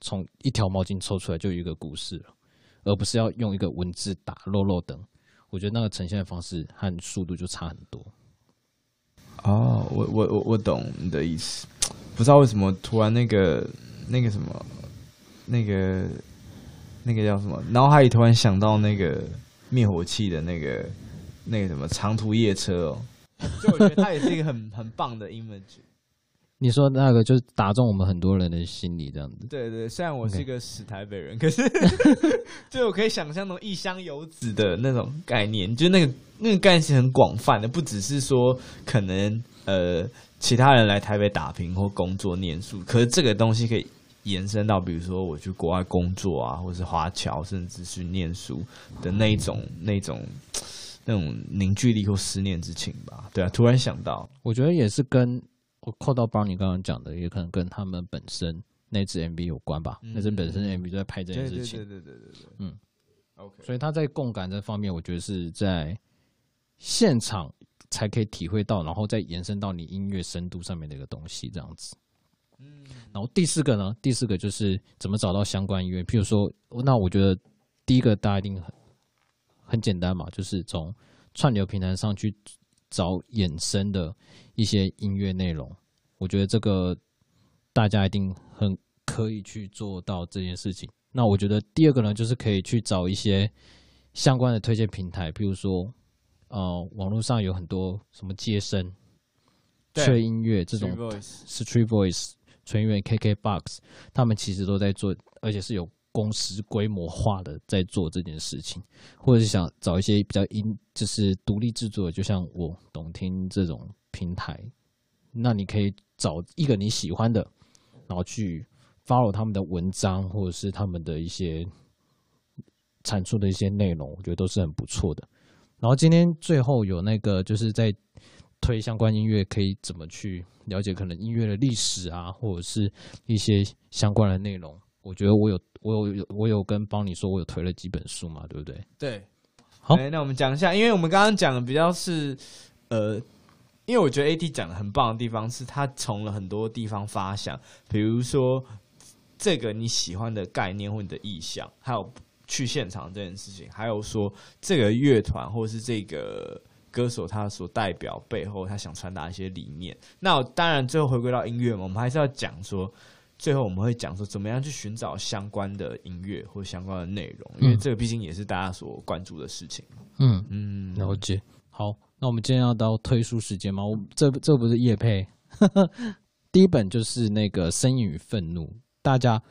从一条毛巾抽出来就有一个故事了，而不是要用一个文字打漏漏等。我觉得那个呈现的方式和速度就差很多。哦，我我我我懂你的意思。不知道为什么突然那个那个什么那个那个叫什么，脑海里突然想到那个灭火器的那个那个什么长途夜车哦，就我觉得它也是一个很很棒的 image。你说那个就打中我们很多人的心里，这样子。对对，虽然我是一个死台北人，可是 就我可以想象那种异乡游子的那种概念，就那个那个概念是很广泛的，不只是说可能呃其他人来台北打拼或工作念书，可是这个东西可以延伸到比如说我去国外工作啊，或是华侨甚至是念书的那种那种那种凝聚力或思念之情吧。对啊，突然想到，我觉得也是跟。我扣到包，你刚刚讲的也可能跟他们本身那支 MV 有关吧？那支本身 MV 在拍这件事情，对对对对对嗯，OK。所以他在共感这方面，我觉得是在现场才可以体会到，然后再延伸到你音乐深度上面的一个东西，这样子。嗯。然后第四个呢？第四个就是怎么找到相关音乐？譬如说，那我觉得第一个大家一定很很简单嘛，就是从串流平台上去。找衍生的一些音乐内容，我觉得这个大家一定很可以去做到这件事情。那我觉得第二个呢，就是可以去找一些相关的推荐平台，比如说，呃，网络上有很多什么接生、吹音乐这种，Street Voice、纯音乐 KK Box，他们其实都在做，而且是有。公司规模化的在做这件事情，或者是想找一些比较音就是独立制作，就像我懂听这种平台，那你可以找一个你喜欢的，然后去 follow 他们的文章或者是他们的一些阐述的一些内容，我觉得都是很不错的。然后今天最后有那个就是在推相关音乐，可以怎么去了解可能音乐的历史啊，或者是一些相关的内容。我觉得我有我有有我有跟帮你说我有推了几本书嘛，对不对？对，好，那我们讲一下，因为我们刚刚讲的比较是，呃，因为我觉得 A D 讲的很棒的地方是，他从了很多地方发想，比如说这个你喜欢的概念或你的意向，还有去现场这件事情，还有说这个乐团或是这个歌手他所代表背后他想传达一些理念。那当然最后回归到音乐嘛，我们还是要讲说。最后我们会讲说，怎么样去寻找相关的音乐或相关的内容，因为这个毕竟也是大家所关注的事情。嗯嗯，了解。好，那我们今天要到推书时间吗？我这这不是叶佩 第一本就是那个《声音与愤怒》，大家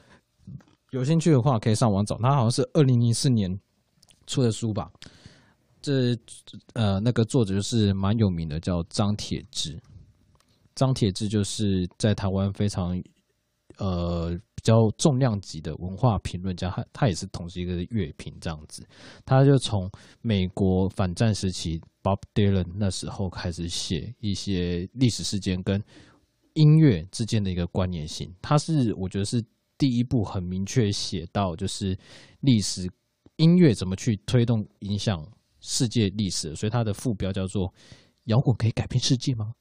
有兴趣的话可以上网找，它好像是二零零四年出的书吧。这呃，那个作者就是蛮有名的，叫张铁志。张铁志就是在台湾非常。呃，比较重量级的文化评论家，他他也是同时一个乐评这样子。他就从美国反战时期 Bob Dylan 那时候开始写一些历史事件跟音乐之间的一个关联性。他是我觉得是第一部很明确写到就是历史音乐怎么去推动影响世界历史。所以他的副标叫做《摇滚可以改变世界吗》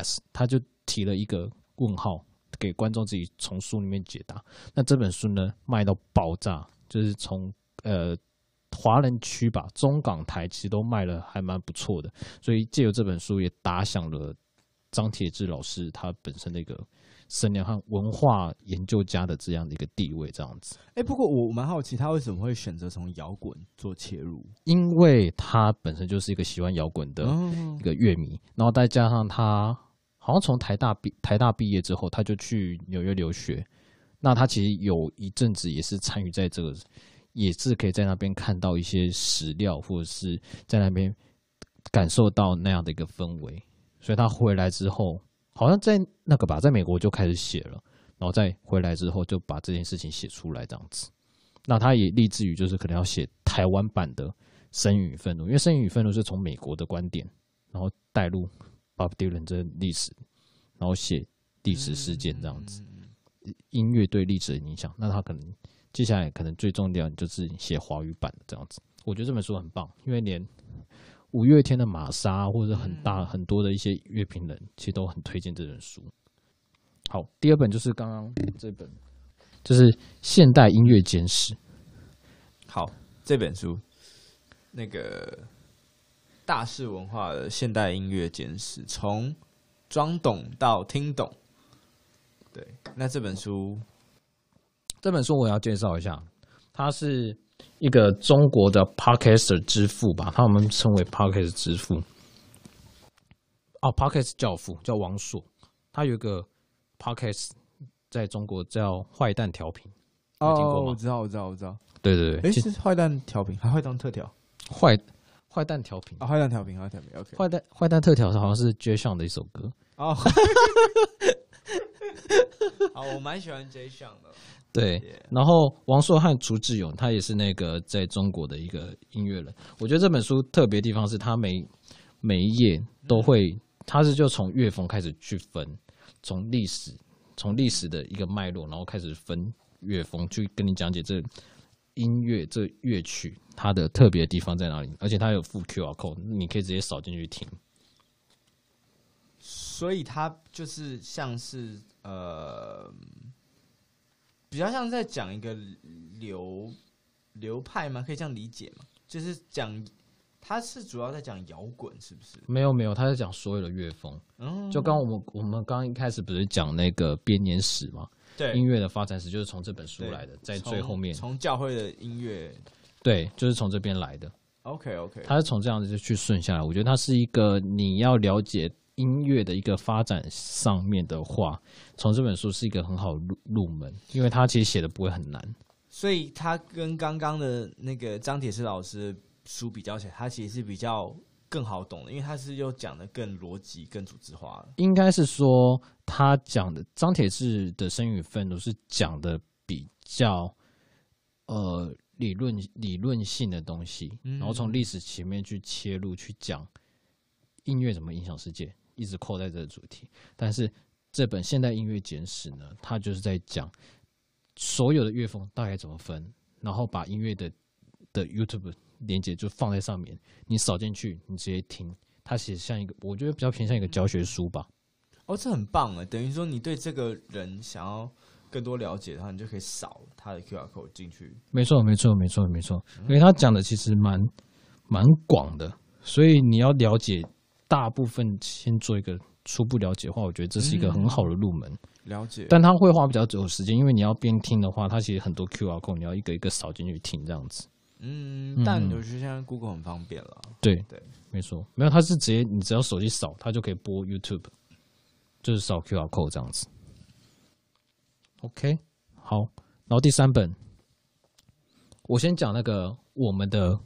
？Yes，他就提了一个问号。给观众自己从书里面解答。那这本书呢卖到爆炸，就是从呃华人区吧，中港台其实都卖了还蛮不错的。所以借由这本书也打响了张铁志老师他本身的一个史料和文化研究家的这样的一个地位。这样子，哎，不过我蛮好奇他为什么会选择从摇滚做切入？因为他本身就是一个喜欢摇滚的一个乐迷，然后再加上他。好像从台大毕台大毕业之后，他就去纽约留学。那他其实有一阵子也是参与在这个，也是可以在那边看到一些史料，或者是在那边感受到那样的一个氛围。所以他回来之后，好像在那个吧，在美国就开始写了，然后再回来之后就把这件事情写出来这样子。那他也立志于就是可能要写台湾版的《生与愤怒》，因为《生与愤怒》是从美国的观点，然后带入。古典人这历史，然后写历史事件这样子。音乐对历史的影响，那他可能接下来可能最重要就是写华语版的这样子。我觉得这本书很棒，因为连五月天的玛莎或者很大很多的一些乐评人，其实都很推荐这本书。好，第二本就是刚刚这本，就是《现代音乐简史》。好，这本书那个。大势文化的现代音乐简史，从装懂到听懂。对，那这本书，这本书我要介绍一下，它是一个中国的 podcaster 之父吧，他们称为 p o d c a s t 之父。哦 p o d c a s t 教父叫王朔，他有一个 podcast 在中国叫《坏蛋调频》。哦，我知道，我知道，我知道。对对对，哎，是《坏蛋调频》，还《坏蛋特调》。坏。坏蛋调频啊，坏蛋调频，坏蛋调频。OK，坏蛋坏蛋特调是好像是 JAY Sean 的一首歌。啊，哈哈哈哈哈。我蛮喜欢 j a Sean 的。对，然后王硕和楚志勇，他也是那个在中国的一个音乐人。我觉得这本书特别地方是他每每一页都会，他是就从乐风开始去分，从历史，从历史的一个脉络，然后开始分乐风去跟你讲解这。音乐这乐曲它的特别地方在哪里？而且它有附 Q R code，你可以直接扫进去听。所以它就是像是呃，比较像在讲一个流流派吗？可以这样理解吗？就是讲它是主要在讲摇滚，是不是？没有没有，他在讲所有的乐风。嗯，就刚我们我们刚一开始不是讲那个编年史吗？对音乐的发展史就是从这本书来的，在最后面从教会的音乐，对，就是从这边来的。OK OK，它是从这样子就去顺下来。我觉得它是一个你要了解音乐的一个发展上面的话，从这本书是一个很好入入门，因为它其实写的不会很难。所以它跟刚刚的那个张铁师老师书比较起来，它其实是比较。更好懂了，因为他是又讲的更逻辑、更组织化了。应该是说，他讲的张铁志的《生与愤怒》是讲的比较呃理论、理论性的东西，然后从历史前面去切入去讲音乐怎么影响世界，一直扣在这个主题。但是这本《现代音乐简史》呢，它就是在讲所有的乐风大概怎么分，然后把音乐的的 YouTube。连接就放在上面，你扫进去，你直接听。它其实像一个，我觉得比较偏向一个教学书吧。哦，这很棒啊！等于说，你对这个人想要更多了解的话，你就可以扫他的 QR code 进去。没错，没错，没错，没错。因为他讲的其实蛮蛮广的，所以你要了解大部分，先做一个初步了解的话，我觉得这是一个很好的入门了解。但他会花比较久时间，因为你要边听的话，他其实很多 QR code，你要一个一个扫进去听这样子。嗯，但就是现在 Google 很方便了。对对，没错，没有，它是直接你只要手机扫，它就可以播 YouTube，就是扫 QR Code 这样子。OK，好，然后第三本，我先讲那个我们的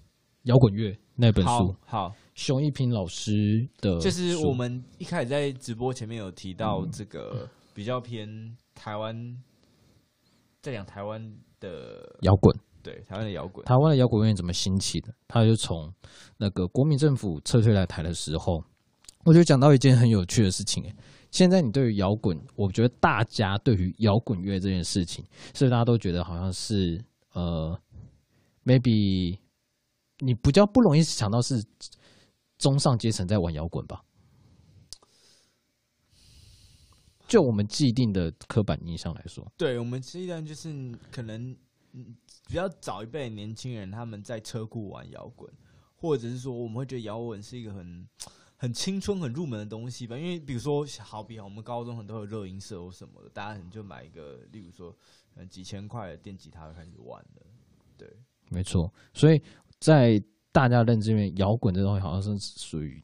摇滚乐那本书。好，熊一平老师的，就是我们一开始在直播前面有提到这个比较偏台湾，在讲台湾的摇滚。对台湾的摇滚，台湾的摇滚乐怎么兴起的？他就从那个国民政府撤退来台的时候，我就讲到一件很有趣的事情。现在你对于摇滚，我觉得大家对于摇滚乐这件事情，是不是大家都觉得好像是呃，maybe 你比较不容易想到是中上阶层在玩摇滚吧？就我们既定的刻板印象来说，对我们这一就是可能。比较早一辈的年轻人，他们在车库玩摇滚，或者是说我们会觉得摇滚是一个很、很青春、很入门的东西吧？因为比如说，好比我们高中很多有热音社或什么的，大家可能就买一个，例如说，嗯，几千块的电吉他开始玩了。对，没错。所以，在大家的认知里面，摇滚这东西好像是属于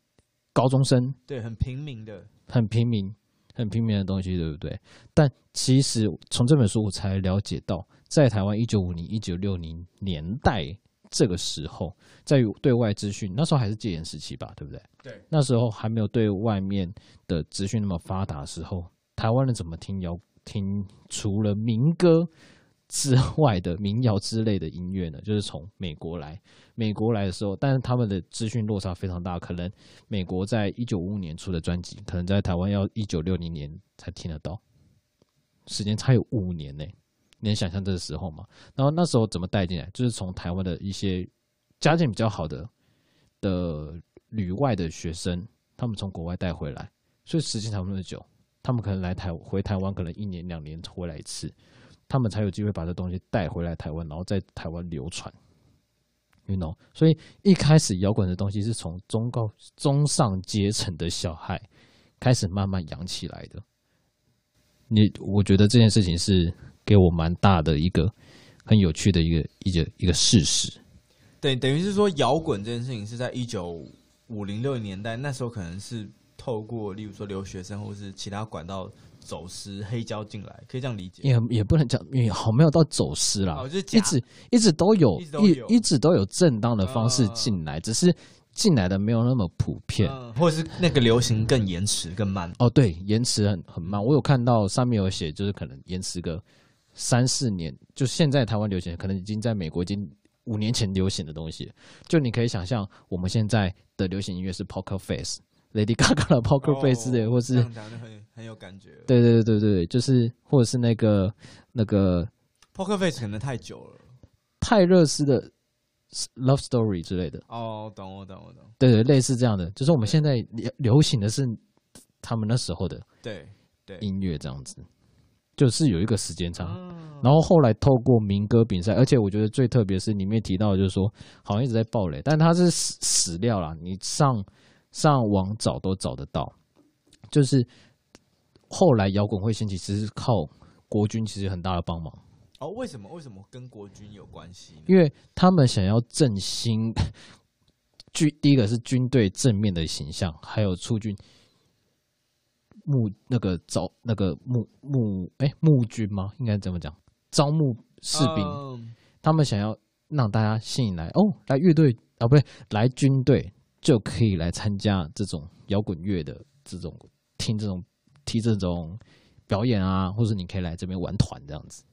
高中生，对，很平民的，很平民。很平面的东西，对不对？但其实从这本书，我才了解到，在台湾一九五零、一九六零年代这个时候，在对外资讯，那时候还是戒严时期吧，对不对？对，那时候还没有对外面的资讯那么发达的时候，台湾人怎么听摇听除了民歌？之外的民谣之类的音乐呢，就是从美国来。美国来的时候，但是他们的资讯落差非常大。可能美国在一九五五年出的专辑，可能在台湾要一九六零年才听得到，时间差有五年呢。你能想象这个时候吗？然后那时候怎么带进来？就是从台湾的一些家境比较好的的旅外的学生，他们从国外带回来，所以时间才那么久。他们可能来台回台湾，可能一年两年回来一次。他们才有机会把这东西带回来台湾，然后在台湾流传，know，所以一开始摇滚的东西是从中高中上阶层的小孩开始慢慢养起来的。你，我觉得这件事情是给我蛮大的一个很有趣的一个一个一个事实。等等于是说摇滚这件事情是在一九五零六零年代那时候，可能是透过例如说留学生或是其他管道。走私黑胶进来，可以这样理解，也也不能讲，好没有到走私啦，哦，就一直一直都有，一一直都有正当的方式进来，只是进来的没有那么普遍，或者是那个流行更延迟更慢。哦，对，延迟很很慢。我有看到上面有写，就是可能延迟个三四年，就现在台湾流行，可能已经在美国已经五年前流行的东西，就你可以想象，我们现在的流行音乐是 Poker Face，Lady Gaga 的 Poker Face，类，或是。很有感觉，对对对对对，就是或者是那个那个，Poker Face 可能太久了，泰勒斯的 Love Story 之类的。哦，懂我懂我懂。对对，类似这样的，就是我们现在流流行的是他们那时候的，对对音乐这样子，就是有一个时间差。嗯，然后后来透过民歌比赛，而且我觉得最特别是里面提到，就是说好像一直在爆雷，但它是死死料了，你上上网找都找得到，就是。后来摇滚会兴起，其实靠国军其实很大的帮忙。哦，为什么？为什么跟国军有关系？因为他们想要振兴 军，第一个是军队正面的形象，还有出军募那个招那个募募哎募军吗？应该怎么讲？招募士兵，他们想要让大家吸引来哦，来乐队啊，不对，来军队就可以来参加这种摇滚乐的这种听这种。踢这种表演啊，或者你可以来这边玩团这样子，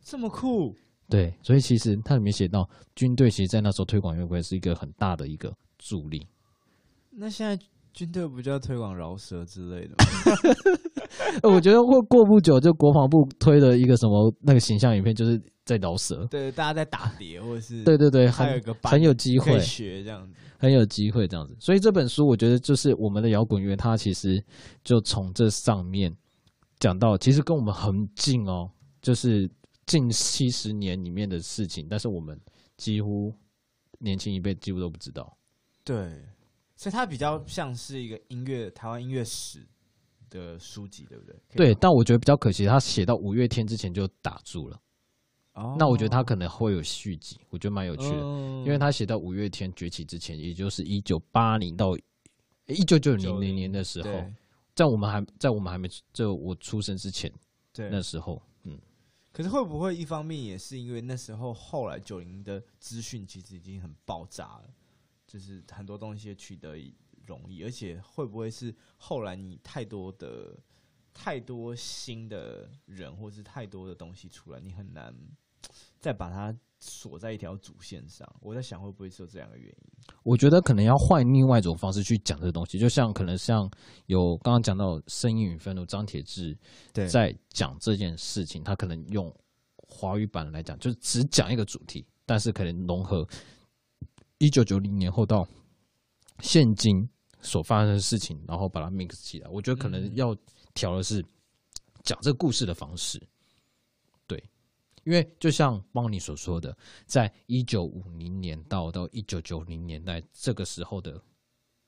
这么酷。对，所以其实它里面写到，军队其实，在那时候推广乐规是一个很大的一个助力。那现在军队不就要推广饶舌之类的吗？我觉得会过不久就国防部推的一个什么那个形象影片，就是。在饶舌，对，大家在打碟，或者是对对对，还有个很有机会学这样子，很有机会这样子。所以这本书我觉得就是我们的摇滚乐，它其实就从这上面讲到，其实跟我们很近哦，就是近七十年里面的事情，但是我们几乎年轻一辈几乎都不知道。对，所以它比较像是一个音乐台湾音乐史的书籍，对不对？对，但我觉得比较可惜，他写到五月天之前就打住了。那我觉得他可能会有续集，我觉得蛮有趣的，因为他写到五月天崛起之前，也就是一九八零到一九九零零年的时候，在我们还在我们还没就我出生之前，对那时候，嗯，可是会不会一方面也是因为那时候后来九零的资讯其实已经很爆炸了，就是很多东西取得容易，而且会不会是后来你太多的太多新的人或是太多的东西出来，你很难。再把它锁在一条主线上，我在想会不会是有这两个原因？我觉得可能要换另外一种方式去讲这个东西，就像可能像有刚刚讲到声音与愤怒张铁志在讲这件事情，他可能用华语版来讲，就只讲一个主题，但是可能融合一九九零年后到现今所发生的事情，然后把它 mix 起来。我觉得可能要调的是讲这个故事的方式。因为就像邦尼所说的，在一九五零年到到一九九零年代这个时候的，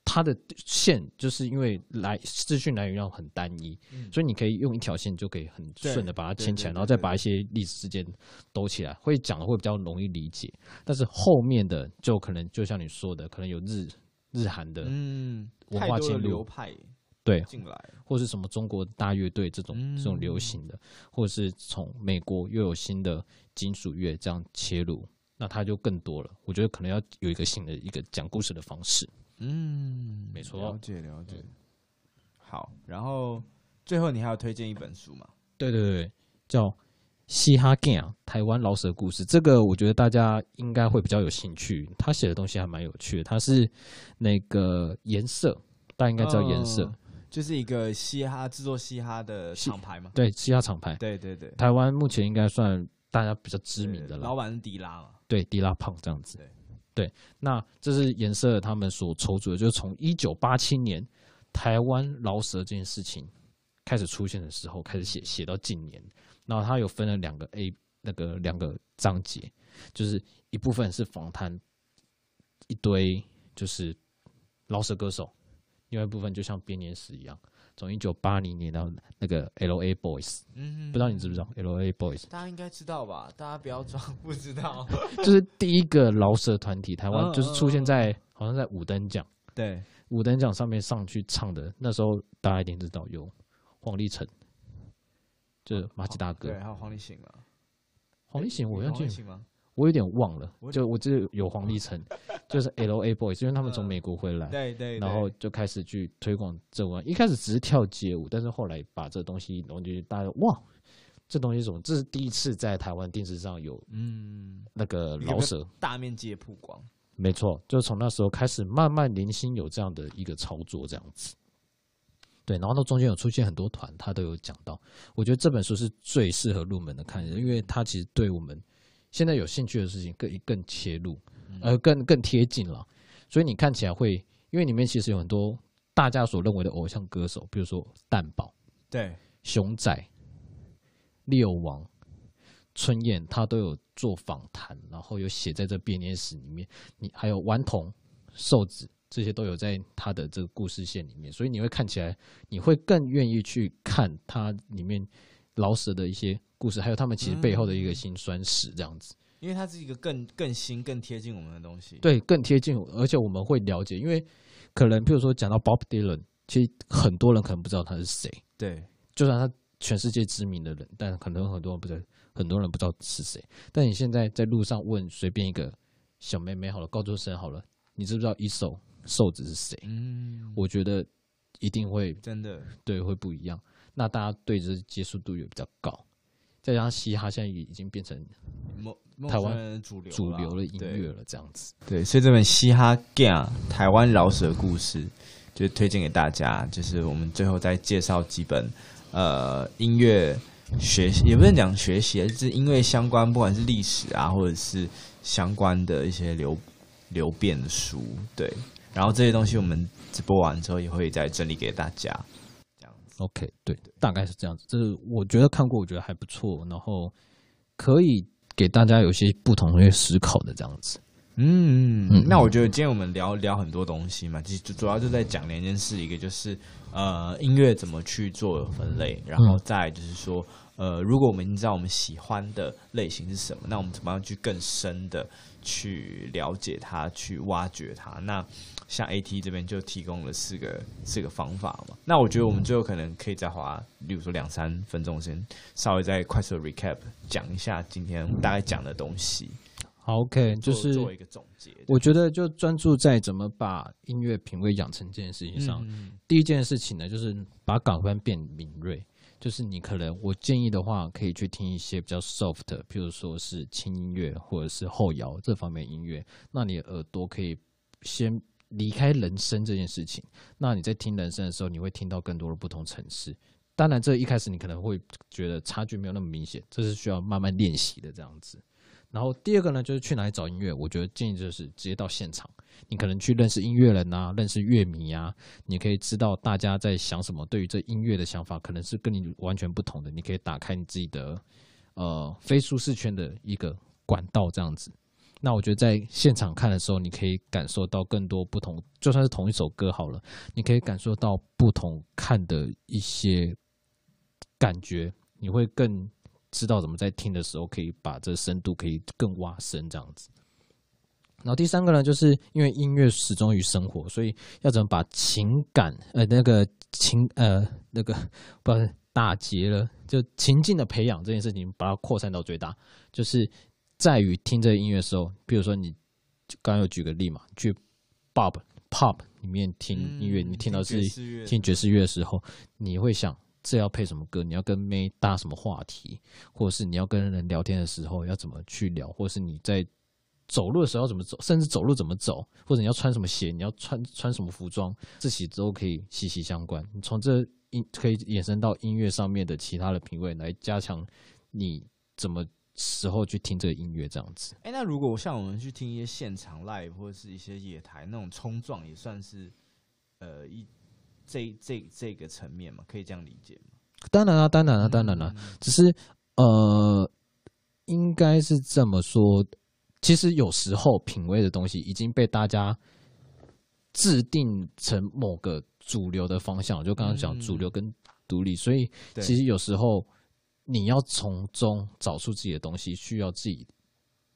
它的线就是因为来资讯来源量很单一，所以你可以用一条线就可以很顺的把它牵起来，然后再把一些历史事件兜起来，会讲的会比较容易理解。但是后面的就可能就像你说的，可能有日日韩的嗯文化流派。对，进来，或是什么中国大乐队这种这种流行的，或者是从美国又有新的金属乐这样切入，那它就更多了。我觉得可能要有一个新的一个讲故事的方式。嗯，没错，了解了解。好，然后最后你还要推荐一本书嘛？对对对，叫《嘻哈 gang》啊，台湾老舍故事。这个我觉得大家应该会比较有兴趣。他写的东西还蛮有趣的，他是那个颜色，大家应该知道颜色。就是一个嘻哈制作嘻哈的厂牌嘛，对，嘻哈厂牌。对对对，台湾目前应该算大家比较知名的了。老板是迪拉嘛？对，迪拉胖这样子。对，那这是颜色他们所筹组的，就是从一九八七年台湾饶舌这件事情开始出现的时候开始写写到近年，然后他有分了两个 A 那个两个章节，就是一部分是访谈一堆就是饶舌歌手。另外一部分就像编年史一样，从一九八零年到那个 L.A. Boys，不知道你知不知道 L.A. Boys？大家应该知道吧？大家不要装不知道，就是第一个饶舌团体，台湾就是出现在好像在五等奖，对，五等奖上面上去唱的，那时候大家一定知道有黄立成，就是马吉大哥，对，还有黄立行啊，黄立行，黄立行吗？我有点忘了，就我记得有黄立成，就是 L A Boy，因为他们从美国回来，对对，然后就开始去推广这玩一开始只是跳街舞，但是后来把这东西，然后就大家哇，这东西什么？这是第一次在台湾电视上有嗯那个劳蛇大面积曝光，没错，就是从那时候开始慢慢零星有这样的一个操作，这样子。对，然后到中间有出现很多团，他都有讲到。我觉得这本书是最适合入门的看因为他其实对我们。现在有兴趣的事情更更切入，呃，更更贴近了，所以你看起来会，因为里面其实有很多大家所认为的偶像歌手，比如说蛋宝，对，熊仔，六王，春燕，他都有做访谈，然后有写在这编年史里面，你还有顽童，瘦子这些都有在他的这个故事线里面，所以你会看起来，你会更愿意去看他里面。老舍的一些故事，还有他们其实背后的一个辛酸史，这样子，因为它是一个更更新、更贴近我们的东西。对，更贴近，而且我们会了解，因为可能，譬如说讲到 Bob Dylan，其实很多人可能不知道他是谁。对，就算他全世界知名的人，但可能很多人不知道，很多人不知道是谁。但你现在在路上问随便一个小妹妹，好了，高中生好了，你知不知道一首瘦子是谁？嗯，我觉得一定会真的，对，会不一样。那大家对这接受度也比较高，再加上嘻哈现在也已经变成台台湾主流主流的音乐了，这样子。对，所以这本《嘻哈 g a 台湾饶舌故事》就推荐给大家。就是我们最后再介绍几本呃音乐学习，也不能讲学习，就是音乐相关，不管是历史啊，或者是相关的一些流流变的书，对。然后这些东西我们直播完之后也会再整理给大家。OK，对大概是这样子。这是我觉得看过，我觉得还不错，然后可以给大家有些不同的思考的这样子。嗯，那我觉得今天我们聊聊很多东西嘛，其实主要就在讲两件事，一个就是呃音乐怎么去做分类，然后再就是说呃如果我们知道我们喜欢的类型是什么，那我们怎么样去更深的去了解它，去挖掘它那。像 A T 这边就提供了四个四个方法嘛，那我觉得我们最后可能可以再花，比如说两三分钟，先稍微再快速 recap 讲一下今天大概讲的东西。好，OK，就是做一个总结。我觉得就专注在怎么把音乐品味养成这件事情上。第一件事情呢，就是把感官变敏锐。就是你可能我建议的话，可以去听一些比较 soft，譬如说是轻音乐或者是后摇这方面音乐，那你耳朵可以先。离开人生这件事情，那你在听人生的时候，你会听到更多的不同层次。当然，这一开始你可能会觉得差距没有那么明显，这是需要慢慢练习的这样子。然后第二个呢，就是去哪里找音乐，我觉得建议就是直接到现场。你可能去认识音乐人啊，认识乐迷啊，你可以知道大家在想什么，对于这音乐的想法可能是跟你完全不同的。你可以打开你自己的呃非舒适圈的一个管道这样子。那我觉得在现场看的时候，你可以感受到更多不同，就算是同一首歌好了，你可以感受到不同看的一些感觉，你会更知道怎么在听的时候可以把这深度可以更挖深这样子。然后第三个呢，就是因为音乐始终于生活，所以要怎么把情感呃那个情呃那个不是结了，就情境的培养这件事情，把它扩散到最大，就是。在于听这音乐的时候，比如说你刚有举个例嘛，去 pop pop 里面听音乐，你听到是听爵士乐的时候，你会想这要配什么歌？你要跟妹搭什么话题？或者是你要跟人聊天的时候要怎么去聊？或者是你在走路的时候要怎么走？甚至走路怎么走？或者你要穿什么鞋？你要穿穿什么服装？这些都可以息息相关。你从这音可以衍生到音乐上面的其他的品味来加强你怎么。时候去听这个音乐，这样子。哎，那如果像我们去听一些现场 live 或者是一些野台那种冲撞，也算是呃一这这这个层面嘛，可以这样理解吗？当然了，当然了，当然了。只是呃，应该是这么说。其实有时候品味的东西已经被大家制定成某个主流的方向，就刚刚讲主流跟独立。所以其实有时候。你要从中找出自己的东西，需要自己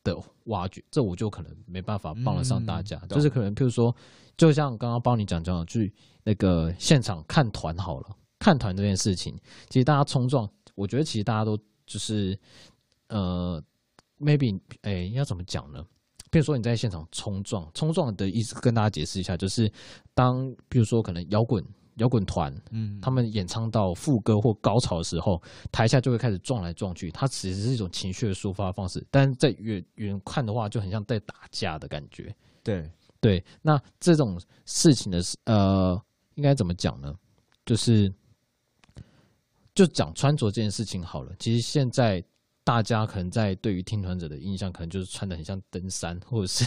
的挖掘，这我就可能没办法帮得上大家。就是可能，譬如说，就像刚刚帮你讲讲的，去那个现场看团好了。看团这件事情，其实大家冲撞，我觉得其实大家都就是，呃，maybe，哎，要怎么讲呢？比如说你在现场冲撞，冲撞的意思，跟大家解释一下，就是当，比如说可能摇滚。摇滚团，嗯，他们演唱到副歌或高潮的时候，台下就会开始撞来撞去，它其实是一种情绪的抒发方式，但在远远看的话，就很像在打架的感觉。对对，那这种事情的呃，应该怎么讲呢？就是就讲穿着这件事情好了。其实现在大家可能在对于听团者的印象，可能就是穿的很像登山，或者是。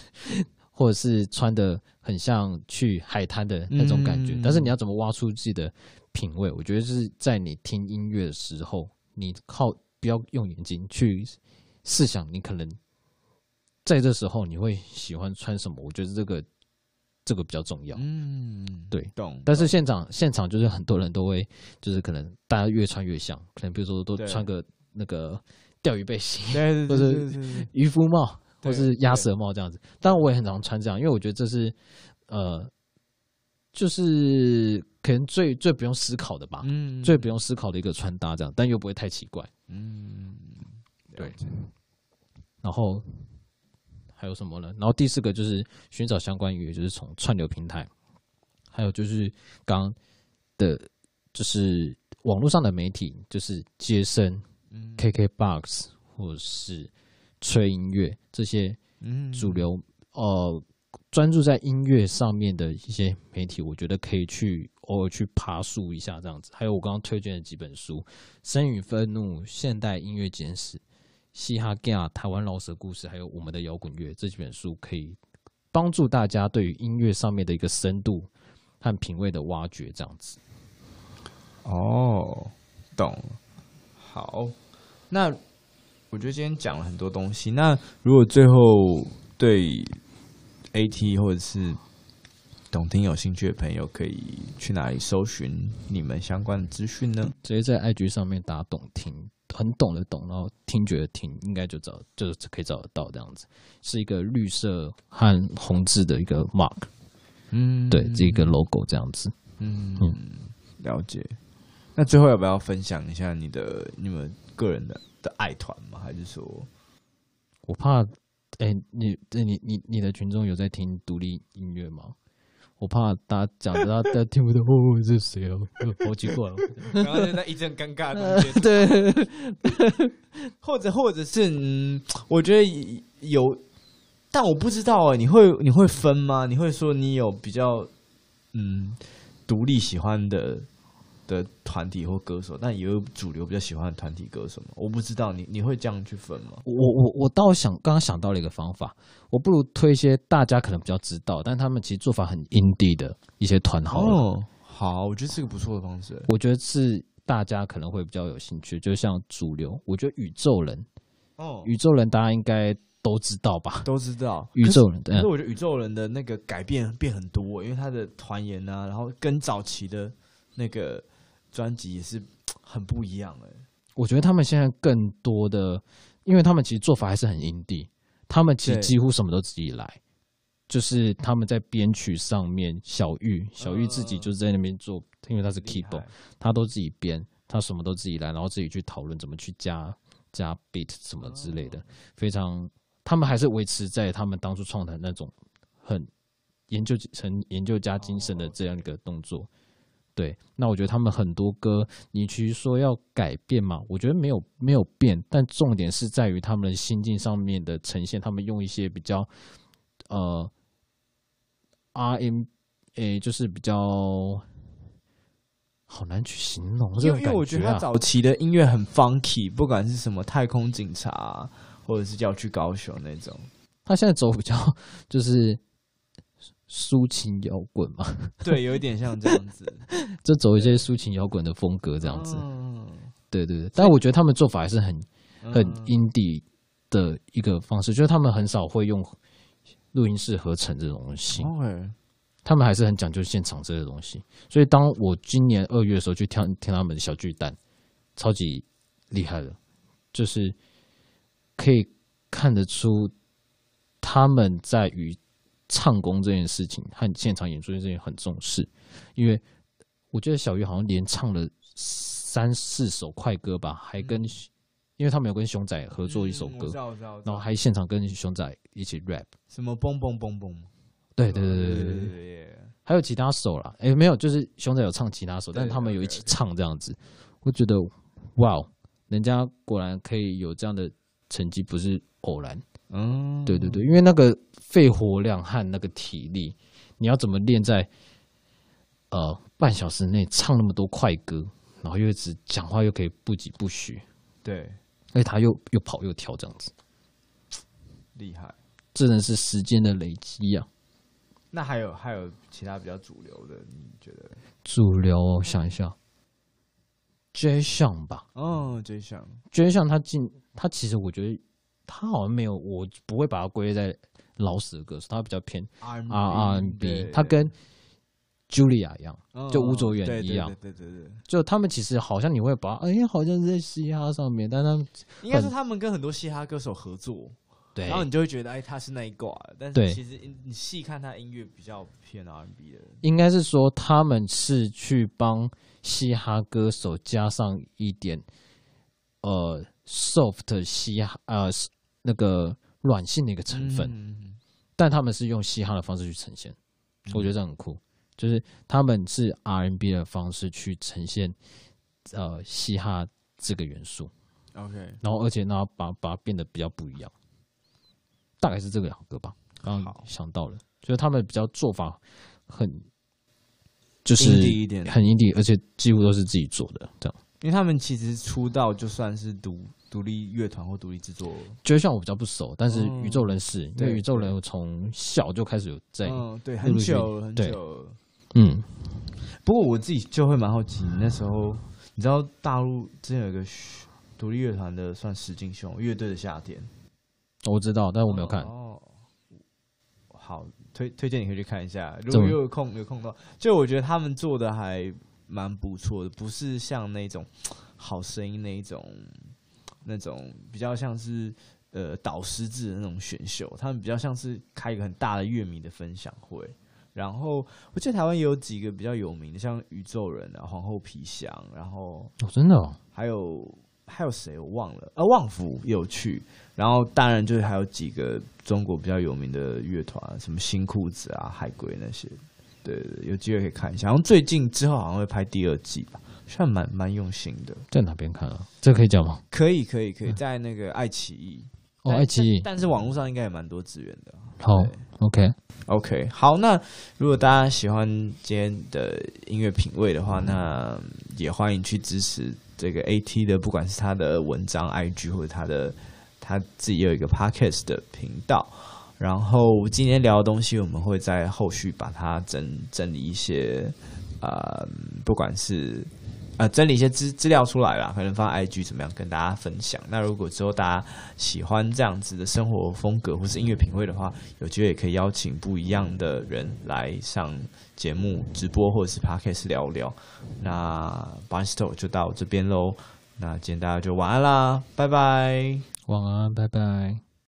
或者是穿的很像去海滩的那种感觉，但是你要怎么挖出自己的品味？我觉得是在你听音乐的时候，你靠不要用眼睛去试想，你可能在这时候你会喜欢穿什么？我觉得这个这个比较重要。嗯，对，懂。但是现场现场就是很多人都会，就是可能大家越穿越像，可能比如说都穿个那个钓鱼背心或者渔夫帽。或是鸭舌帽这样子，但我也很常穿这样，因为我觉得这是，呃，就是可能最最不用思考的吧，嗯，最不用思考的一个穿搭这样，但又不会太奇怪，嗯，对。然后还有什么呢？然后第四个就是寻找相关语，就是从串流平台，还有就是刚的，就是网络上的媒体，就是街生。KKBOX 或是。吹音乐这些，主流呃，专注在音乐上面的一些媒体，我觉得可以去偶尔去爬树一下这样子。还有我刚刚推荐的几本书，《生与愤怒》《现代音乐简史》《嘻哈》《G a 台湾老舍故事》，还有我们的摇滚乐这几本书，可以帮助大家对于音乐上面的一个深度和品味的挖掘这样子。哦，懂，好，那。我觉得今天讲了很多东西。那如果最后对 AT 或者是董听有兴趣的朋友，可以去哪里搜寻你们相关的资讯呢？直接在 IG 上面打“董听”，很懂的懂，然后听觉的听，应该就找就是可以找得到这样子，是一个绿色和红字的一个 mark。嗯，对，这个 logo 这样子。嗯嗯，了解。那最后要不要分享一下你的你们？个人的的爱团吗？还是说，我怕，哎，你，你，你，你的群众有在听独立音乐吗？我怕大家讲的，大家听不懂哦，是谁哦？好奇怪，然后在一阵尴尬 对，或者或者是，嗯，我觉得有，但我不知道，哎，你会你会分吗？你会说你有比较，嗯，独立喜欢的。的团体或歌手，但也有主流比较喜欢的团体歌手，我不知道你你会这样去分吗？我我我倒想刚刚想到了一个方法，我不如推一些大家可能比较知道，但他们其实做法很 indie 的一些团了。哦，好，我觉得是个不错的方式。我觉得是大家可能会比较有兴趣，就像主流，我觉得宇宙人哦，宇宙人大家应该都知道吧？都知道宇宙人，可是我觉得宇宙人的那个改变变很多，因为他的团员啊，然后跟早期的那个。专辑也是 很不一样哎，我觉得他们现在更多的，因为他们其实做法还是很营地，他们其实几乎什么都自己来，就是他们在编曲上面，小玉小玉自己就在那边做，因为他是 keyboard，他都自己编，他什么都自己来，然后自己去讨论怎么去加加 beat 什么之类的，非常，他们还是维持在他们当初创团那种很研究成研究加精神的这样一个动作。对，那我觉得他们很多歌，你其实说要改变嘛，我觉得没有没有变，但重点是在于他们心境上面的呈现，他们用一些比较呃，R M，A，就是比较好难去形容。因为因为我觉得他早期的音乐很 funky，不管是什么太空警察，或者是叫去高雄那种，他现在走比较 就是。抒情摇滚嘛，对，有一点像这样子，就走一些抒情摇滚的风格这样子，对对对。但我觉得他们做法还是很很 indie 的一个方式，就是他们很少会用录音室合成这种东西，他们还是很讲究现场这些东西。所以当我今年二月的时候去听听他们的小巨蛋，超级厉害的，就是可以看得出他们在与唱功这件事情和现场演出这件事情很重视，因为我觉得小鱼好像连唱了三四首快歌吧，还跟，因为他们有跟熊仔合作一首歌，然后还现场跟熊仔一起 rap，什么蹦蹦蹦蹦，对对对对对对，还有其他首啦，哎没有，就是熊仔有唱其他首，但是他们有一起唱这样子，我觉得哇，人家果然可以有这样的成绩，不是偶然。嗯，对对对，因为那个肺活量和那个体力，你要怎么练在呃半小时内唱那么多快歌，然后又只讲话又可以不疾不徐，对，而且他又又跑又跳这样子，厉害，真的是时间的累积啊。那还有还有其他比较主流的，你觉得？主流，我想一下 j 项 n 吧，哦 j 项 a n j i n 他进他其实我觉得。他好像没有，我不会把它归类在老死的歌手，他比较偏 R R N B，他跟 Julia 一样，就吴卓源一样，对对对，就他们其实好像你会把，哎，好像是在嘻哈上面，但他们应该是他们跟很多嘻哈歌手合作，对，然后你就会觉得，哎，他是那一挂，但是其实你细看他音乐比较偏 R N B 的，应该是说他们是去帮嘻哈歌手加上一点呃 soft 嘻哈呃。那个软性的一个成分，但他们是用嘻哈的方式去呈现，我觉得这样很酷。就是他们是 R&B 的方式去呈现，呃，嘻哈这个元素。OK，然后而且呢把把它变得比较不一样，大概是这个两个吧。刚想到了，就是他们比较做法很，就是很 i n 而且几乎都是自己做的。这样，因为他们其实出道就算是独。独立乐团或独立制作，就像我比较不熟，但是宇宙人是，因为宇宙人我从小就开始有在，嗯，对，很久很久，嗯，不过我自己就会蛮好奇，那时候你知道大陆之前有一个独立乐团的，算实境秀乐队的夏天，我知道，但我没有看，哦，好，推推荐你可以去看一下，如果有空有空的话，就我觉得他们做的还蛮不错的，不是像那种好声音那一种。那种比较像是呃导师制的那种选秀，他们比较像是开一个很大的乐迷的分享会。然后我记得台湾也有几个比较有名的，像宇宙人啊、皇后皮箱，然后哦真的哦，还有还有谁我忘了啊，旺福有去。然后当然就是还有几个中国比较有名的乐团，什么新裤子啊、海龟那些，对对，有机会可以看一下。然后最近之后好像会拍第二季吧。算蛮蛮用心的，在哪边看啊？这可以讲吗？可以，可以，可以在那个爱奇艺哦，爱奇艺。但是网络上应该也蛮多资源的。好，OK，OK，好。那如果大家喜欢今天的音乐品味的话，那也欢迎去支持这个 AT 的，不管是他的文章、IG，或者他的他自己有一个 Podcast 的频道。然后今天聊的东西，我们会在后续把它整整理一些啊，不管是。呃，整理一些资资料出来啦，可能发 IG 怎么样跟大家分享？那如果之后大家喜欢这样子的生活风格或是音乐品味的话，有机会也可以邀请不一样的人来上节目直播或者是 podcast 聊聊。那 Barney Store 就到这边喽。那今天大家就晚安啦，拜拜，晚安，拜拜。